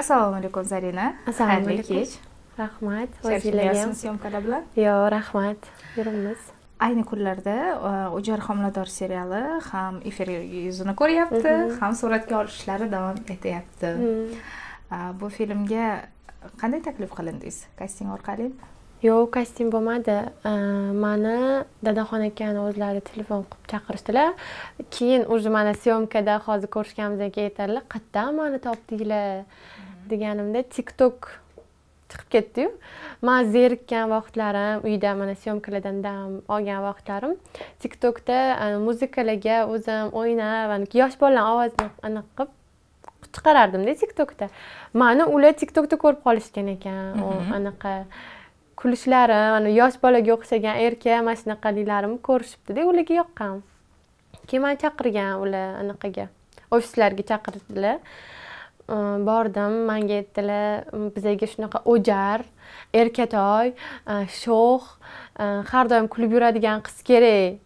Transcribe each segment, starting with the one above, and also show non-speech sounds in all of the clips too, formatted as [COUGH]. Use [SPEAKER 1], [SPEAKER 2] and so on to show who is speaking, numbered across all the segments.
[SPEAKER 1] assalomu alaykum zarina assalomu alaykum kech rahmat o'zinglarham syomkalar bilan yo'q rahmat yuribmiz ayni kunlarda o'jar e, homilador seriali ham efir yuzini ko'ryapti mhm. ham suratga olish ishlari davom etyapti mhm.
[SPEAKER 2] e, bu filmga qanday taklif qilindingiz kasting orqali yo'q kasting bo'lmadi e, mani dadaxon akani o'zlari telefon qilib chaqirishdilar keyin уже mana syomkada hozir ko'rishganimizdan keyin aytadilar qayerdan mani topdinglar deganimda tiktok chiqib ketdiyu man zerikkan vaqtlarim uyda mana syomkalardan dam olgan vaqtlarim tiktokda e, muzikalarga o'zim o'ynab yosh bolalarni ovozini anaqa qilib chiqarardimda tiktokda mani ular tiktokda ko'rib qolishgan ekan mhm. anaqa kulishlari mana yosh bolaga o'xshagan erka mana shunaqaliklarimni ko'rishibdida ularga yoqqan keyin mani chaqirgan ular anaqaga ofislarga chaqirdilar bordim manga aytdilar bizaga shunaqa o'jar erkatoy sho'x har doim kulib yuradigan qiz kerak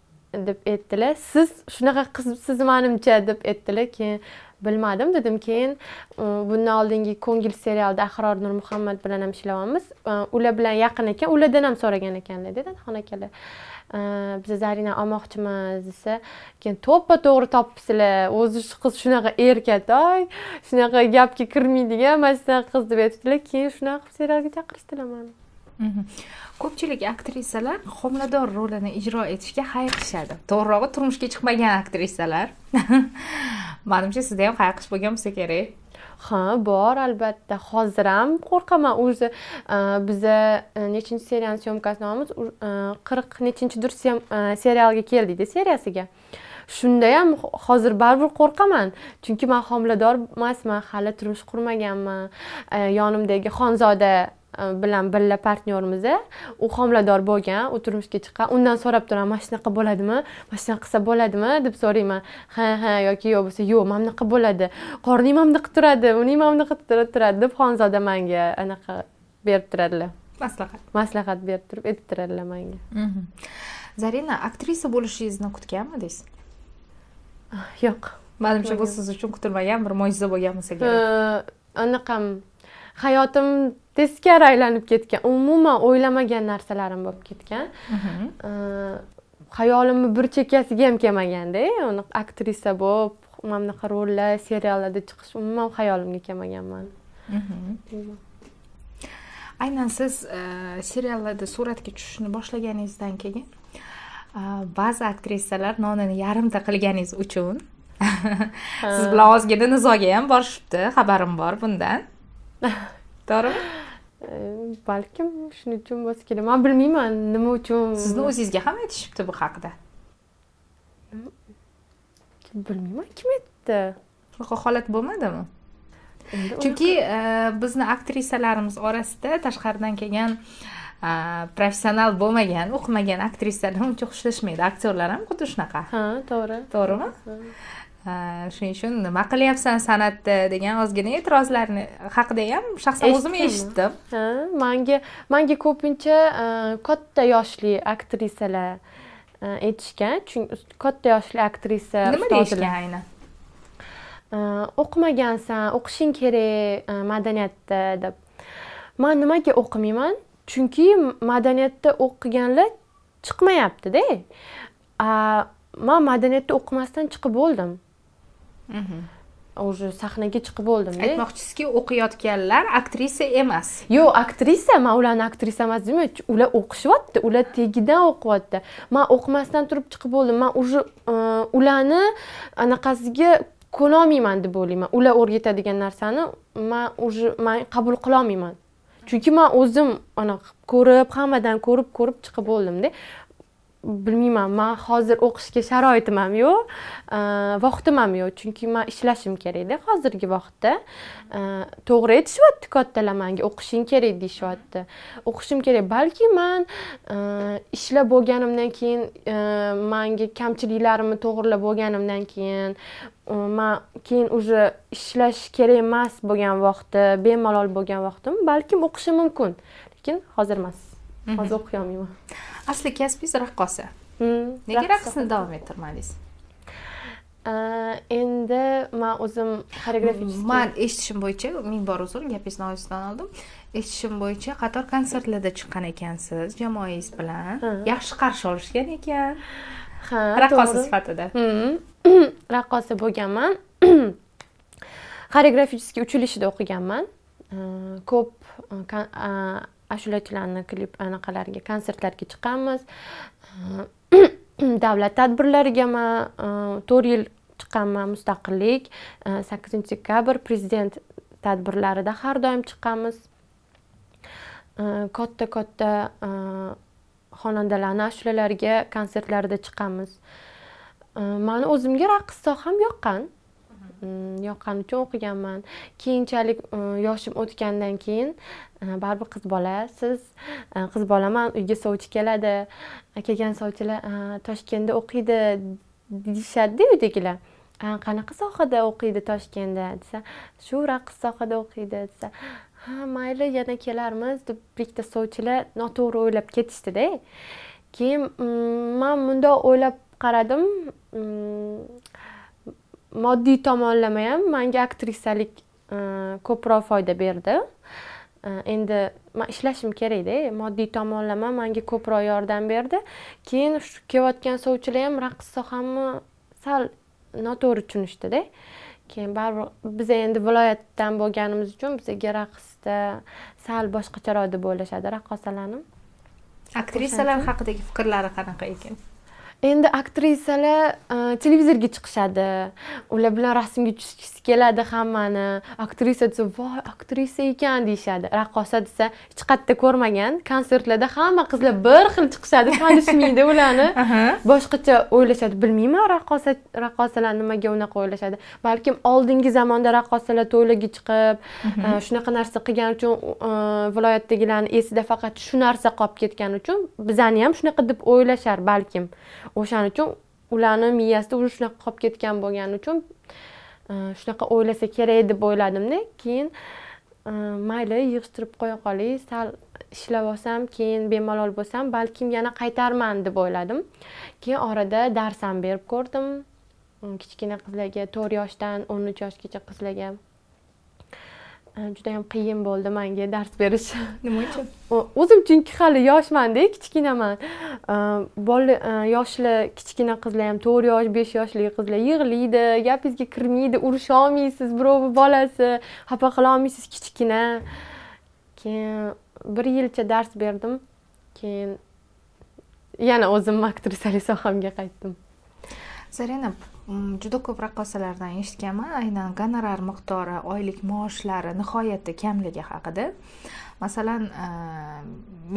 [SPEAKER 2] deb aytdilar siz shunaqa qizsiz manimcha deb aytdilar keyin bilmadim dedim keyin bundan oldingi ko'ngil serialda ahror nurmuhammad bilan ham ishlayapmiz ular bilan yaqin ekan ulardan ham so'ragan ekanlar dedi xona akalar Э, biz zarina olmoqchimiz desa keyin to'ppa to'g'ri topibsizlar o'zi shu qiz shunaqa erkatoy shunaqa gapga kirmaydigan mana shunaqa qiz deb aytibdilar keyin shunaqa qilib serialga chaqirishdilar mani
[SPEAKER 1] ko'pchilik aktrisalar homilador rolini ijro etishga hayiqishadi to'g'rirog'i turmushga chiqmagan
[SPEAKER 2] aktrisalar
[SPEAKER 1] manimcha sizda ham hayiqish bo'lgan bo'lsa kerak
[SPEAKER 2] ha bor albatta hozir ham qo'rqaman o'zi e, biza e, nechinchi seriyani syomkasini olamiz e, qirq nechinchidir serialga keldikda seriyasiga shunda ham hozir baribir qo'rqaman chunki man homilador emasman hali turmush qurmaganman e, yonimdagi xonzoda e, bilan birga partnyorimiz u homilador bo'lgan u turmushga chiqqan undan so'rab turaman mana shunaqa bo'ladimi mana shunaqa qilsa bo'ladimi deb so'rayman ha ha yoki yo'q bo'lsa yo'q mana bunaqa bo'ladi qorning mana bunaqa turadi uning mana bunaqa turadi deb xonzoda manga anaqa berib turadilar maslahat maslahat berib turib aytib turadilar manga mhm. zarina aktrisa bo'lishingizni kutganmidingiz
[SPEAKER 1] [SIGHS] yo'q manimcha bu siz uchun kutilmagan bir mo'jiza bo'lgan bo'lsa
[SPEAKER 2] kerak anaqam hayotim teskari aylanib ketgan umuman o'ylamagan narsalarim bo'lib ketgan mhm. hayolimni bir chekkasiga ham kelmaganda aktrisa bo'lib mana bunaqa rollar seriallarda chiqish umuman xayolimga kelmaganman
[SPEAKER 1] mhm.
[SPEAKER 2] aynan siz seriallarda suratga
[SPEAKER 1] tushishni boshlaganingizdan keyin ba'zi aktrisalar nonini yarimta qilganingiz uchun siz bilan ozgina nizoga ham borishibdi xabarim bor bundan
[SPEAKER 2] [LAUGHS] to'g'rimi balkim shuning uchun bo'lsa kerak man bilmayman nima uchun sizni o'zingizga ham aytishibdi bu haqida
[SPEAKER 1] bilmayman kim aytdi shunaqa holat bo'lmadimi chunki e, bizni aktrisalarimiz orasida tashqaridan kelgan uh, professional bo'lmagan o'qimagan aktrisalar uncha xushlashmaydi aktyorlar ham xuddi shunaqa ha to'g'ri to'g'rimi shuning uchun nima qilyapsan san'atda degan ozgina e'tirozlarni
[SPEAKER 2] haqida ham shaxsan o'zim eshitdim ha manga manga ko'pincha e, katta yoshli aktrisalar aytishgan e, chunki katta yoshli aktrisa nima deyishgan aynan e, o'qimagansan o'qishing kerak madaniyatda deb man nimaga o'qimayman chunki madaniyatda o'qiganlar chiqmayaptida man madaniyatda o'qimasdan chiqib bo'ldim mhm. уже sahnaga chiqib bo'ldim aytmoqchisizki o'qiyotganlar aktrisa emas yo'q aktrisa man ularni aktrisa emas deyman ular o'qishyapti ular tegidan o'qiyapti man o'qimasdan turib chiqib bo'ldim man уже e, ularni anaqasiga ko'rolmayman deb o'ylayman ular o'rgatadigan narsani man уже man qabul qilolmayman chunki man o'zim anaqa ko'rib hammadan ko'rib ko'rib chiqib bo'ldimda bilmayman man hozir o'qishga sharoitim ham yo'q e, vaqtim ham yo'q chunki man ishlashim kerakda hozirgi vaqtda e, to'g'ri aytishyapti kattalar manga o'qishing kerak deyishyapti o'qishim kerak balki man e, ishlab bo'lganimdan keyin manga kamchiliklarimni to'g'irlab bo'lganimdan keyin man keyin уже ishlash kerak emas bo'lgan vaqtda bemalol bo'lgan vaqtim balkim o'qishim mumkin lekin hozir emas hozir o'qiy olmayman asli kasbingiz raqqosa
[SPEAKER 1] nega raqsni davom ettirmadingiz endi man o'zim xoreografический man eshitishim bo'yicha ming bor uzr gapingizni og'zingizdan oldim eshitishim bo'yicha qator konsertlarda chiqqan ekansiz jamoangiz
[SPEAKER 2] bilan yaxshi qarshi olishgan ekan ha raqqosa sifatida raqqosa bo'lganman xoreografический училищеda o'qiganman ko'p [CLEARS THROAT] ashulachilarni klip anaqalariga konsertlarga chiqamiz [CLEARS THROAT] davlat tadbirlarigami e, to'rt yil chiqqanman mustaqillik e, sakkizinchi dekabr prezident tadbirlarida har doim chiqamiz e, katta katta xonandalarni ashulalarga konsertlarida chiqamiz mani o'zimga raqs soham yoqqan yoqqani uchun o'qiganman keyinchalik yoshim o'tgandan keyin baribir qiz bola siz qiz bolaman uyga sovchi keladi kelgan sovchilar toshkentda o'qiydi deyishadida uydagilar qanaqa sohada o'qiydi toshkentda desa shu raqs sohada o'qiydi desa ha mayli yana kelarmiz deb bitta sovchilar noto'g'ri o'ylab ketishdida keyin man bundoq o'ylab qaradim moddiy tomonlama ham menga aktrisalik e, ko'proq foyda berdi e, endi man ishlashim kerakda moddiy tomonlama menga ko'proq yordam berdi keyin shu kelayotgan sovchilar ham raqs sohamni sal noto'g'ri tushunishdida keyin baribir biz endi viloyatdan bo'lganimiz uchun bizaga raqsda sal boshqacharoq deb o'ylashadi raqqosalarni
[SPEAKER 1] aktrisalar haqidagi fikrlari qanaqa ekan
[SPEAKER 2] endi aktrisalar e, televizorga chiqishadi ular bilan rasmga tushgisi keladi hammani aktrisa desa voy aktrisa ekan deyishadi raqqosa desa hech qayerda ko'rmagan konsertlarda hamma qizlar bir xil chiqishadi tanishmaydi ularni [LAUGHS] boshqacha o'ylashadi bilmayman raqqosa raqqosalar nimaga unaqa o'ylashadi balkim oldingi zamonda raqqosalar to'ylarga chiqib mhm. e, shunaqa narsa qilgani uchun e, viloyatdagilarni esida faqat shu narsa qolib ketgani uchun bizani ham shunaqa deb o'ylashar balkim o'shaning uchun ularni miyasida уже shunaqa qolib ketgan bo'lgani uchun e, shunaqa o'ylasa kerak deb o'yladimda keyin e, mayli yig'ishtirib qo'ya qolay sal ishlab olsam keyin bemalol bo'lsam balkim yana qaytarman deb o'yladim keyin orada dars ham berib ko'rdim kichkina qizlarga to'rt yoshdan o'n uch yoshgacha qizlarga juda yam qiyin bo'ldi manga dars berish [LAUGHS] nima uchun o'zim chunki hali yoshmanda kichkinaman ehm, bola e, yoshlar kichkina qizlar ham to'rt yosh besh yoshli qizlar yig'laydi gapingizga kirmaydi urusha olmaysiz birovni bolasi xafa qilolmaysiz kichkina keyin bir yilcha dars berdim keyin yana o'zim aktrisalik sohamga qaytdim zarina
[SPEAKER 1] juda ko'p raqqosalardan eshitganman aynan gonorar miqdori oylik maoshlari nihoyatda kamligi haqida masalan e,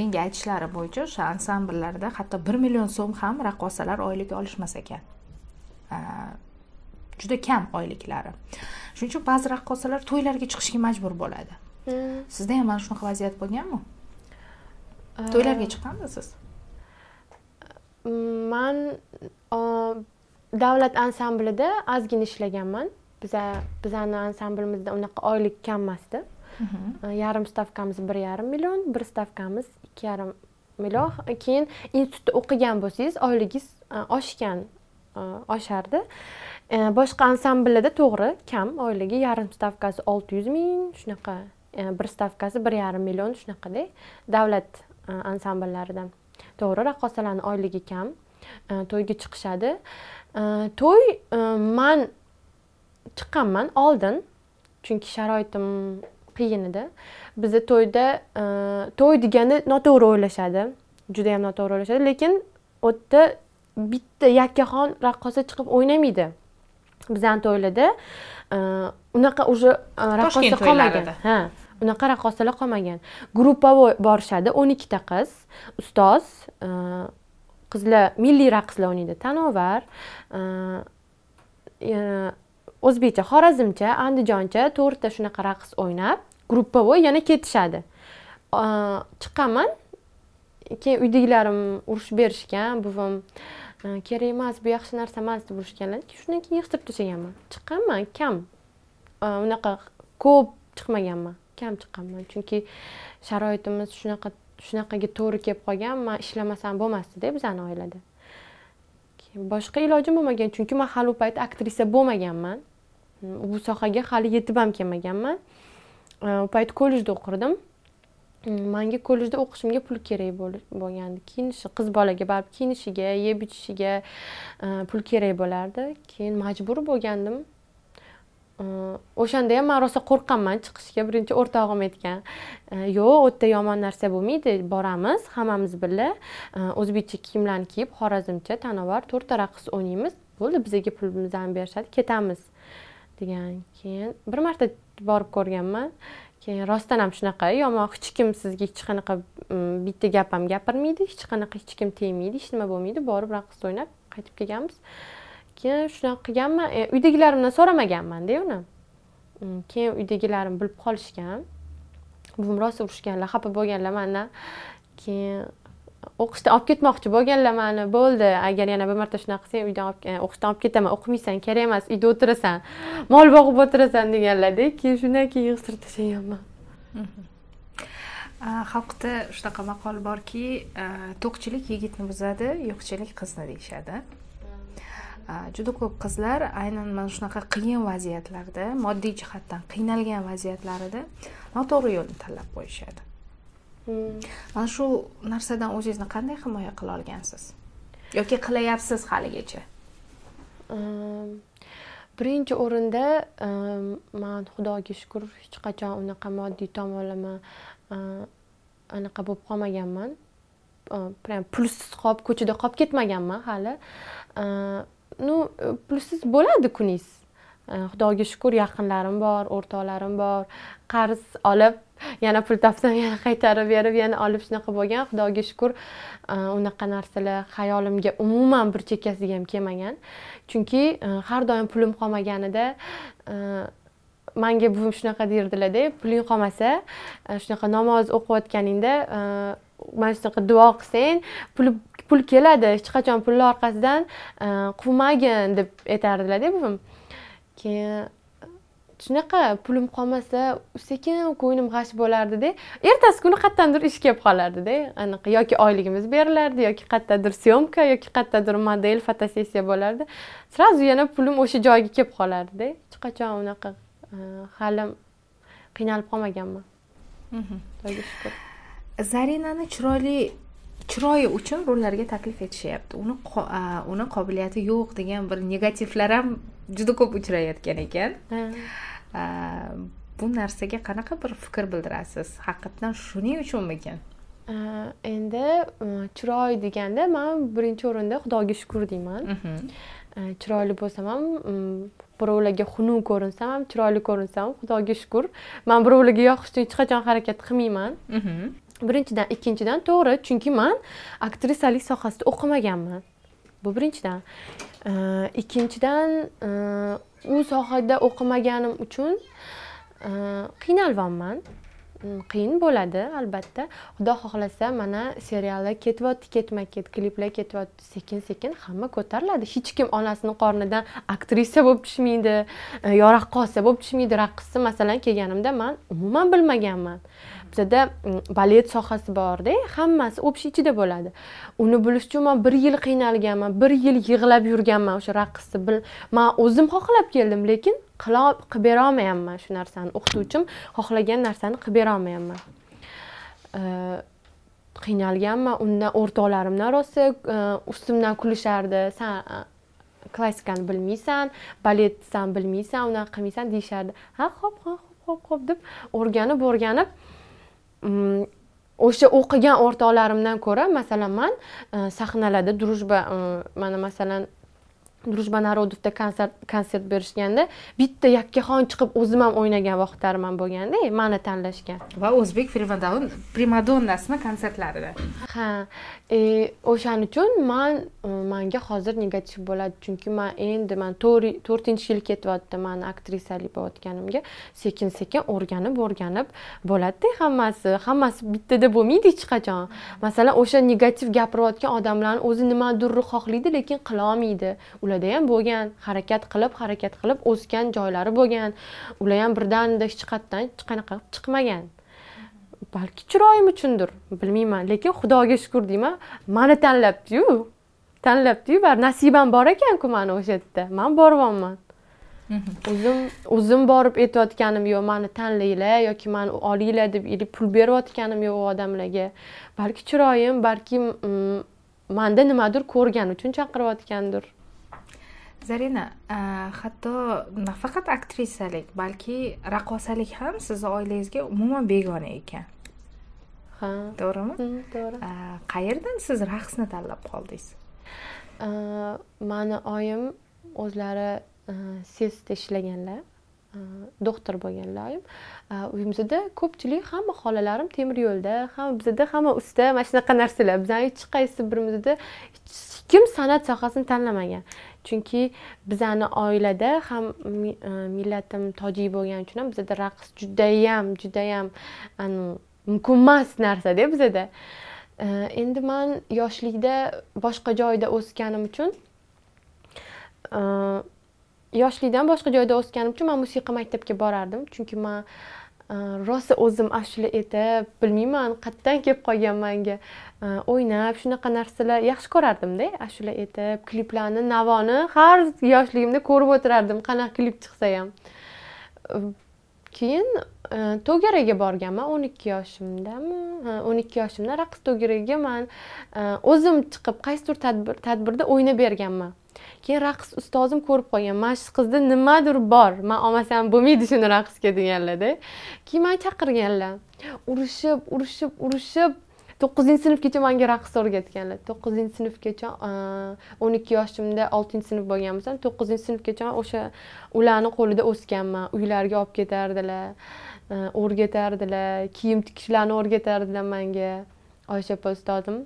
[SPEAKER 1] menga aytishlari bo'yicha o'sha ansambllarda hatto bir million so'm ham raqqosalar oylik olishmas ekan e, juda kam oyliklari shuning uchun ba'zi raqqosalar to'ylarga chiqishga majbur bo'ladi
[SPEAKER 2] sizda ham mana shunaqa vaziyat bo'lganmi e, to'ylarga chiqqanmisiz man davlat ansamblida ozgina ishlaganman biza bizani ansamblimizda unaqa oylik kam emasdi mhm. yarim stavkamiz bir yarim million bir stavkamiz ikki yarim million keyin institutda o'qigan bo'lsangiz oyligingiz e, oshgan e, oshardi e, boshqa ansambllarda to'g'ri kam oyligi yarim stavkasi olti yuz ming shunaqa bir stavkasi bir yarim million shunaqada davlat ansambllarida to'g'ri raqqosalarni oyligi kam to'yga chiqishadi Э, to'y э, man chiqqanman oldin chunki sharoitim qiyin edi bizni to'yda e, to'y degani noto'g'ri o'ylashadi juda yam noto'g'ri o'ylashadi lekin u yerda bitta yakkaxon raqqosa chiqib o'ynamaydi bizani to'ylarda e, unaqa уже e, raqqosa qolmagan ha unaqa raqqosalar qolmagan gruppavoy borishadi o'n ikkita qiz ustoz qizlar milliy raqslar o'ynaydi tanovar e, e, o'zbekcha xorazmcha andijoncha to'rtta shunaqa raqs o'ynab групповой yana ketishadi e, chiqaman keyin uydagilarim urushib berishgan buvim kerak emas bu yaxshi narsa emas deb urushganlar shundan keyin yig'ishtirib tashlaganman chiqqanman kam unaqa ko'p chiqmaganman kam chiqqanman chunki sharoitimiz shunaqa shunaqaga to'g'ri kelib qolgan man ishlamasam bo'lmasdi da bizani oilada boshqa ilojim bo'lmagan chunki man hali u payt aktrisa bo'lmaganman mm, bu sohaga hali yetib ham kelmaganman э, u payt kollejda o'qirdim mm, manga kollejda o'qishimga pul kerak bo'lgandi kiyinishi qiz bolaga baribir kiyinishiga yeb ichishiga э, pul kerak bo'lardi keyin majbur bo'lgandim Э, o'shanda ham man rosa qo'rqqanman chiqishga birinchi o'rtog'im aytgan э, yo'q u yerda yomon narsa bo'lmaydi boramiz hammamiz birga э, o'zbekcha kiyimlarni kiyib xorazmcha tanovar to'rtta raqs o'ynaymiz bo'ldi bizga pulimizni berishadi ketamiz degan keyin bir marta borib ko'rganman keyin rostdan ham shunaqa yomon hech kim sizga hech qanaqa mm, bitta gap ham gapirmaydi hech qanaqa hech kim tegmaydi hech nima bo'lmaydi borib raqs o'ynab qaytib kelganmiz keyin shunaqa qilganman e, uydagilarimdan so'ramaganmanda e, uni mm, keyin uydagilarim bilib qolishgan buvim rosa urushganlar xafa bo'lganlar mandan keyin o'qishdan olib ketmoqchi bo'lganlar mani bo'ldi agar yana bir marta shunaqa qilsang uydan e, o'qishdan olib ketaman o'qimaysan kerak emas uyda o'tirasan mol boqib o'tirasan deganlarda keyin shundan keyin yig'ishtirib tashlaganman
[SPEAKER 1] xalqda shunaqa maqol borki to'qchilik yigitni buzadi yo'qchilik qizni deyishadi Э, juda ko'p qizlar aynan mana shunaqa qiyin vaziyatlarda moddiy jihatdan qiynalgan vaziyatlarida noto'g'ri yo'lni tanlab qo'yishadi hmm. mana shu narsadan o'zingizni qanday
[SPEAKER 2] himoya qila olgansiz yoki qilayapsiz haligacha ehm, birinchi o'rinda ehm, man xudoga shukur hech qachon unaqa moddiy tomonlama ehm, anaqa bo'lib qolmaganman прям pulsiz qolib ko'chada qolib ketmaganman hali ну e, pulsiz bo'ladi kuningiz e, xudoga shukur yaqinlarim bor o'rtoqlarim bor qarz olib yana pul topsam yana qaytarib berib yana olib shunaqa bo'lgan xudoga shukur e, unaqa narsalar xayolimga umuman bir chekkasiga ham kelmagan chunki har doim pulim qolmaganida manga buvim shunaqa derdilarda puling qolmasa shunaqa namoz o'qiyotganingda mana shunaqa duo qilsang pul pul keladi hech qachon pulni orqasidan e, quvmagin deb aytardilarda buvim keyin shunaqa pulim qolmasa sekin ko'nglim g'ash bo'lardida ertasi kuni qayerdandir ish kelib qolardida anaqa yoki oyligimiz berilardi yoki qayerdadir syomka yoki qayerdadir model fotosessiya bo'lardi сразу yana pulim o'sha joyga kelib qolardida hech qachon unaqa e, hali qiynalib qolmaganman xudoga mhm. shukur
[SPEAKER 1] zarinani chiroyli chiroyi uchun rollarga taklif etishyapti uni uni qobiliyati yo'q degan bir negativlar ham juda ko'p uchrayotgan ekan bu narsaga qanaqa bir fikr bildirasiz haqiqatdan shuning uchunmikan
[SPEAKER 2] endi chiroy deganda man birinchi o'rinda xudoga shukur deyman mhm. chiroyli bo'lsam ham birovlarga xunuk ko'rinsam ham chiroyli ko'rinsam ham xudoga shukur man birovlarga yoqish uchun hech qachon harakat qilmayman mhm. birinchidan ikkinchidan to'g'ri chunki man aktrisalik sohasida o'qimaganman bu birinchidan ikkinchidan e, u sohada o'qimaganim uchun e, qiynalvonman mm, qiyin bo'ladi albatta xudo xohlasa mana seriallar ketyapti ketma ket kliplar ketyapti sekin sekin hamma ko'tariladi hech kim onasini qornidan aktrisa bo'lib tushmaydi e, yoraqqosa bo'lib tushmaydi raqqisi masalan kelganimda man umuman bilmaganman bizada mm, balet sohasi borda hammasi общий ichida bo'ladi uni bilish uchun man bir yil qiynalganman bir yil yig'lab yurganman o'sha raqsni bil man o'zim xohlab keldim lekin qila qilib berolmayapman shu narsani o'qituvchim xohlagan narsani qilib berolmayapman qiynalganman undan o'rtoqlarimdan rosa e, ustimdan kulishardi san klassikani bilmaysan baletni san bilmaysan unaqa qilmaysan deyishardi ha ho'p ho'p ho'p ho'p deb o'rganib o'rganib o'sha o'qigan o'rtoqlarimdan ko'ra masalan man e, sahnalarda дружба e, mana masalan družba narodovda konsert konsert berishganda bitta yakkaxon chiqib o'zim ham o'ynagan vaqtlarim bo'lganda mani tanlashgan va o'zbek primadonnasini konsertlarida ha e, o'shaning uchun man manga hozir negativ bo'ladi chunki man endi man to'rtinchi yil ketyapti man aktrisalik bo'layotganimga sekin sekin o'rganib o'rganib bo'ladida hammasi hammasi bittada bo'lmaydi hech qachon masalan o'sha negativ gapirayotgan odamlarni o'zi nimanidir xohlaydi lekin qilolmaydi ular ularda ham bo'lgan harakat qilib harakat qilib o'sgan joylari bo'lgan ular ham birdanida hech qayerdan hech qanaqa chiqmagan balki chiroyim uchundir bilmayman lekin xudoga shukur deyman mani tanlabdiyu tanlabdiyu baribir nasibam bor ekanku mani o'sha yerda man boryapman mhm. o'zim o'zim borib aytayotganim yo'q mani tanlanglar yoki mani olinglar deb или pul berayotganim yo'q u odamlarga balki chiroyim balki mm, manda nimadir ko'rgani uchun chaqirayotgandir zarina
[SPEAKER 1] hatto nafaqat aktrisalik balki raqqosalik ham sizni oilangizga umuman
[SPEAKER 2] begona ekan ha to'g'rimi to'g'ri qayerdan siz raqsni tanlab qoldingiz mani oyim o'zlari sesda ishlaganlar doktor bo'lganlar oyim uyimizda ko'pchilik hamma xolalarim temir yo'lda hamma bizada hamma usta mana shunaqa narsalar bizani hech qaysi birimizda hech kim san'at sohasini tanlamagan chunki bizani oilada ham e, millatim tojik bo'lgani uchun ham bizada raqs judayam judayam mukummas narsada bizada e, endi man yoshlikda boshqa joyda o'sganim uchun e, yoshlikdan boshqa joyda o'sganim uchun man musiqa maktabga borardim chunki man Э, rosa o'zim ashula aytib bilmayman qayerdan kelib qolgan manga э, o'ynab shunaqa narsalar yaxshi ko'rardimda ashula aytib kliplarni navoni har yoshligimda ko'rib o'tirardim qanaqa klip chiqsa ham э, keyin to'garaga borganman o'n ikki yoshimdami o'n ikki yoshimda raqs to'garagiga man o'zim chiqib qaysidir tadbirda o'ynab berganman keyin raqs ustozim ko'rib qolgan mana shu qizda nimadir bor man olmasam bo'lmaydi shuni raqsga deganlarda keyin mani chaqirganlar urishib urishib urishib to'qqizinchi sinfgacha manga raqs o'rgatganlar to'qqizinchi sinfgacha o'n ikki yoshimda oltinchi sinf bo'lgan bo'lsam to'qqizinchi sinfgacha o'sha ularni qo'lida o'sganman uylariga olib ketardilar o'rgatardilar kiyim tikishlarni o'rgatardilar manga oysha opa ustozim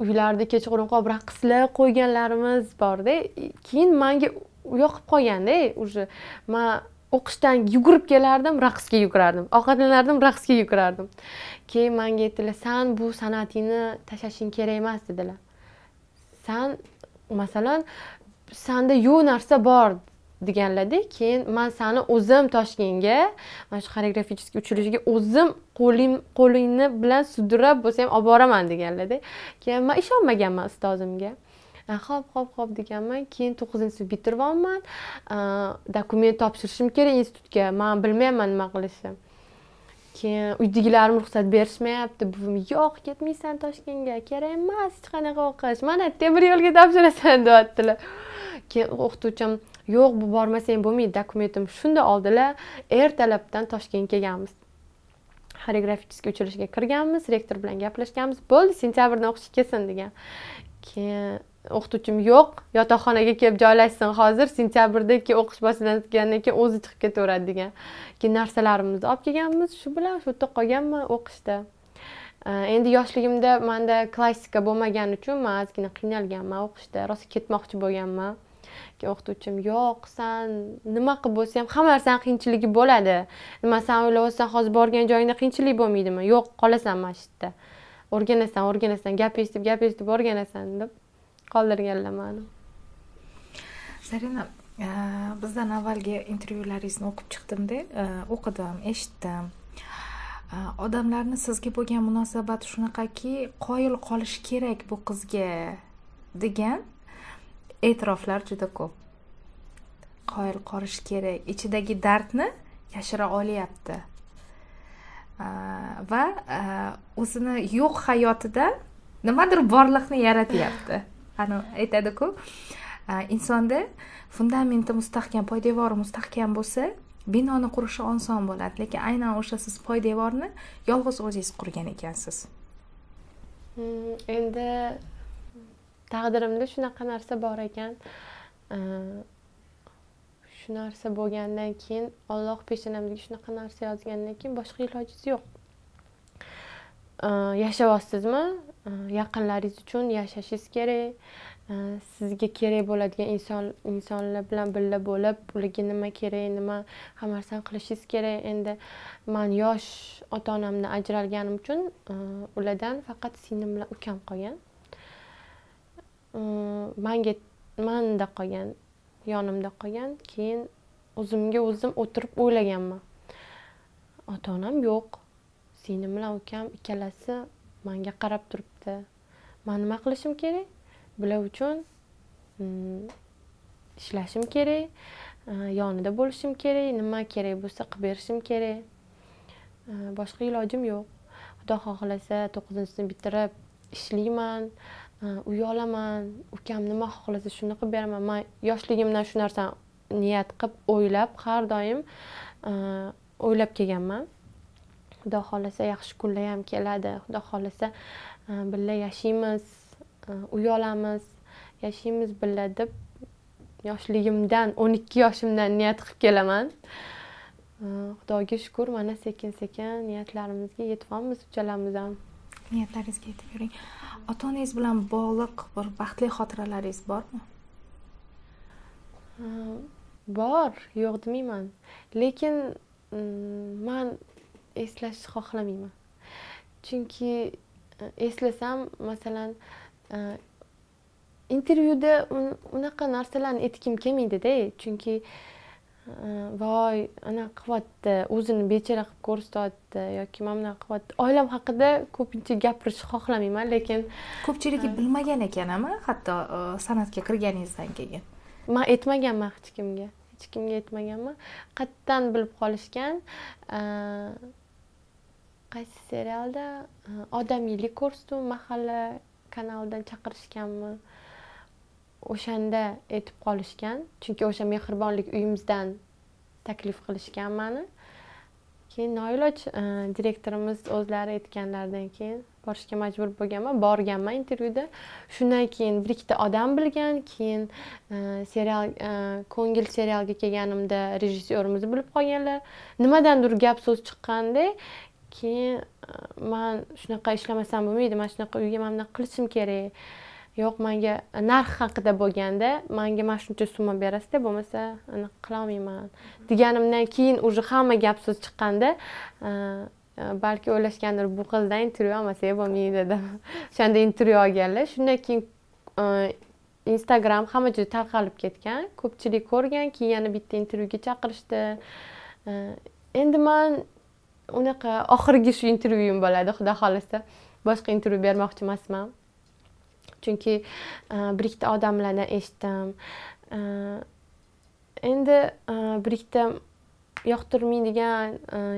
[SPEAKER 2] uylarda kechqurunqob raqslar qo'yganlarimiz borda keyin manga yoqib qolganda уже man o'qishdan yugurib kelardim raqsga yugurardim ovqatlanardim raqsga yugurardim keyin manga aytdilar san bu san'atingni tashlashing kerak emas dedilar san masalan sanda yo'q narsa bor deganlarda keyin man sani o'zim toshkentga mana shu xoreografический uchrashuvga o'zim qo'lim qo'lingni bilan sudrab bo'lsa ham olib boraman deganlarda keyin man ishonmaganman ustozimga ho'p ho'p ho'p deganman keyin to'qqizinchi sinf bitiryapman dokument topshirishim kerak institutga man bilmayapman nima qilishni keyin uydagilarim ruxsat berishmayapti buvim yo'q ketmaysan toshkentga kerak emas hech qanaqa o'qish mana temir yo'lga topshirasan [LAUGHS] deyaptilar keyin o'qituvchim yo'q bu bormasang bo'lmaydi dokumentim shunda oldilar ertalabdan toshkentga kelganmiz xoreografический uchrashuvga kirganmiz rektor bilan gaplashganmiz bo'ldi sentyabrdan o'qishga kelsin degan keyin o'qituvchim yo'q yotoqxonaga kelib joylashsin hozir sentyabrda keyin o'qish boshlangandan keyin o'zi chiqib ketaveradi degan keyin narsalarimizni olib kelganmiz shu bilan shu yerda qolganman o'qishda endi yoshligimda manda klassika bo'lmagani uchun man ozgina qiynalganman o'qishda rosa ketmoqchi bo'lganman o'qituvchim yo'q san nima qilib bo'lsa ham hamma narsani qiyinchiligi bo'ladi nima san o'ylab hozir borgan joyingda qiyinchilik bo'lmaydimi yo'q qolasan mana shu yerda o'rganasan o'rganasan gap eshitib gap eshitib o'rganasan deb qoldirganlar mani
[SPEAKER 1] zarina e, bizdan avvalgi intervyularingizni o'qib chiqdimda e, o'qidim eshitdim e, odamlarni sizga bo'lgan munosabati shunaqaki qoyil qolish kerak bu qizga degan e'tiroflar juda ko'p qoyil qolish kerak ichidagi dardni yashira olyapti va o'zini yo'q hayotida nimadir borliqni yaratyapti [LAUGHS] ani aytadiku insonda fundamenti mustahkam poydevori mustahkam bo'lsa binoni qurishi oson bo'ladi lekin aynan o'sha siz poydevorni yolg'iz o'zingiz qurgan ekansiz
[SPEAKER 2] hmm, endi taqdirimda shunaqa narsa bor ekan shu narsa bo'lgandan keyin olloh peshonamga shunaqa narsa yozgandan keyin boshqa ilojiz yo'q yashayapsizmi yaqinlaringiz uchun yashashingiz kerak sizga kerak bo'ladigan inson insonlar bilan birga bo'lib ularga nima kerak nima hamma narsani qilishingiz kerak endi man yosh ota onamdan ajralganim uchun ulardan faqat singlim bilan ukam qolgan manga manda qolgan yonimda qolgan keyin o'zimga o'zim o'tirib o'ylaganman ota onam yo'q singlim bilan ukam ikkalasi manga qarab turibdi man nima qilishim kerak bular uchun ishlashim kerak yonida bo'lishim kerak nima kerak bo'lsa qilib berishim kerak boshqa ilojim yo'q xudo xohlasa to'qqizinchi sinf bitirib ishlayman uyalaman olaman ukam nima xohlasa shuni qilib beraman man yoshligimdan shu narsani niyat qilib o'ylab har doim o'ylab kelganman xudo xohlasa yaxshi kunlar ham keladi xudo xohlasa birga yashaymiz uy olamiz yashaymiz birga deb yoshligimdan o'n ikki yoshimdan niyat qilib kelaman xudoga shukur mana sekin sekin niyatlarimizga yetyapmiz uchalamiz ham niyatlaringizga yetib yuring ota onangiz bilan bog'liq bir baxtli xotiralaringiz bormi bor yo'q demayman lekin mm, man eslashni xohlamayman chunki e, eslasam masalan e, intervyuda unaqa narsalarni aytgim kelmaydida chunki uh, Э, voy anaqa qilyapti o'zini bechora qilib ko'rsatyapti yoki mana bunaqa qilyapti oilam haqida ko'pincha gapirishni xohlamayman lekin ko'pchiligi bilmagan ekanmi hatto san'atga kirganingizdan keyin man aytmaganman hech kimga hech kimga aytmaganman qayerdan bilib qolishgan qaysi serialda odamiylik ko'rsatuv mahalla kanalidan chaqirishganmi o'shanda aytib qolishgan chunki o'sha mehribonlik uyimizdan taklif qilishgan mani keyin noiloj e, direktorimiz o'zlari aytganlaridan keyin borishga majbur bo'lganman borganman intervyuda shundan keyin bir ikkita odam bilgan keyin e, serial e, ko'ngil serialga kelganimda rejissyorimizni bilib qolganlar nimadandir gap so'z chiqqanda keyin man shunaqa ishlamasam bo'lmaydi man shunaqa uyga mana bunaqa qilishim kerak yo'q manga narx haqida bo'lganda manga mana shuncha summa berasizda bo'lmasa anaqa qilolmayman deganimdan keyin уже hamma gap so'z chiqqanda balki o'ylashgandir bu qizdan intervyu olmasak bo'lmaydi deb [LAUGHS] o'shanda intervyu olganlar shundan keyin instagram hamma joyda tarqalib ketgan ko'pchilik ko'rgan keyin yana bitta intervyuga chaqirishdi endi man unaqa oxirgi shu intervyum bo'ladi xudo xohlasa boshqa intervyu bermoqchi emasman chunki e, bir ikkita odamlardan eshitdim e, endi e, bir ikkita yoqtirmaydigan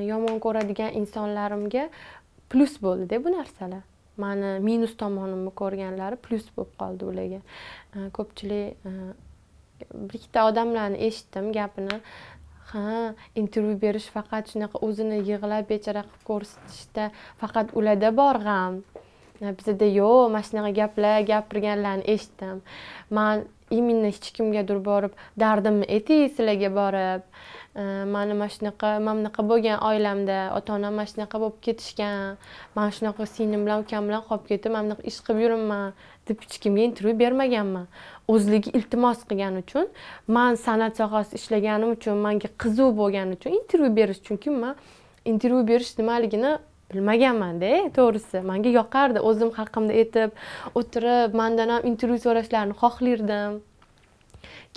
[SPEAKER 2] yomon ko'radigan insonlarimga plyus bo'ldida bu narsalar mani minus tomonimni ko'rganlari plyus bo'lib qoldi ularga ko'pchilik bir ikkita odamlarni eshitdim gapini ha intervyu berish faqat shunaqa o'zini yig'lab bechara qilib ko'rsatishda faqat ularda bor g'am bizada yo'q mashinaqa gaplar gapirganlarni eshitdim man именно hech kimgadir borib dardimni ayting sizlarga borib mani mana shunaqa mana bunaqa bo'lgan oilamda ota onam mana shunaqa bo'lib ketishgan mana shunaqa singlim bilan ukam bilan qolib ketib mana bunaqa ish qilib yuribman deb hech kimga intervyu bermaganman o'zligi iltimos qilgani uchun man san'at sohasida ishlaganim uchun manga qiziq bo'lgani uchun intervyu berish chunki man intervyu berish nimaligini bilmaganmanda to'g'risi manga yoqardi o'zim haqimda aytib o'tirib mandan ham intervyu so'rashlarini xohlardim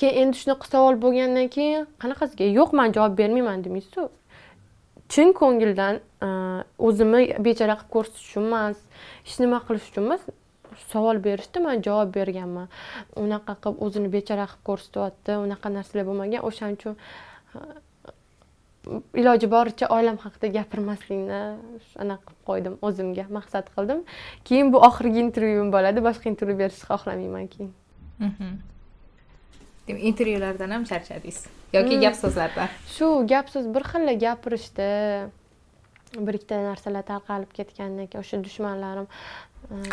[SPEAKER 2] keyin endi shunaqa savol bo'lgandan keyin qanaqasiga yo'q man javob bermayman demaysizu chin ko'ngildan o'zimni bechora qilib ko'rsatish uchun emas hech nima qilish uchun emas savol berishdi man javob berganman unaqa qilib o'zini bechora qilib ko'rsatyapti unaqa narsalar bo'lmagan o'shaning uchun iloji boricha oilam haqida gapirmaslikni anaqa qilib qo'ydim o'zimga maqsad qildim keyin bu oxirgi intervyum bo'ladi boshqa intervyu berishni xohlamayman keyin mhm. demak intervyulardan ham charchadingiz yoki mm. gap so'zlardan shu gap so'z bir xilla gapirishdi bir ikkita narsalar tarqalib ketgandan keyin o'sha dushmanlarim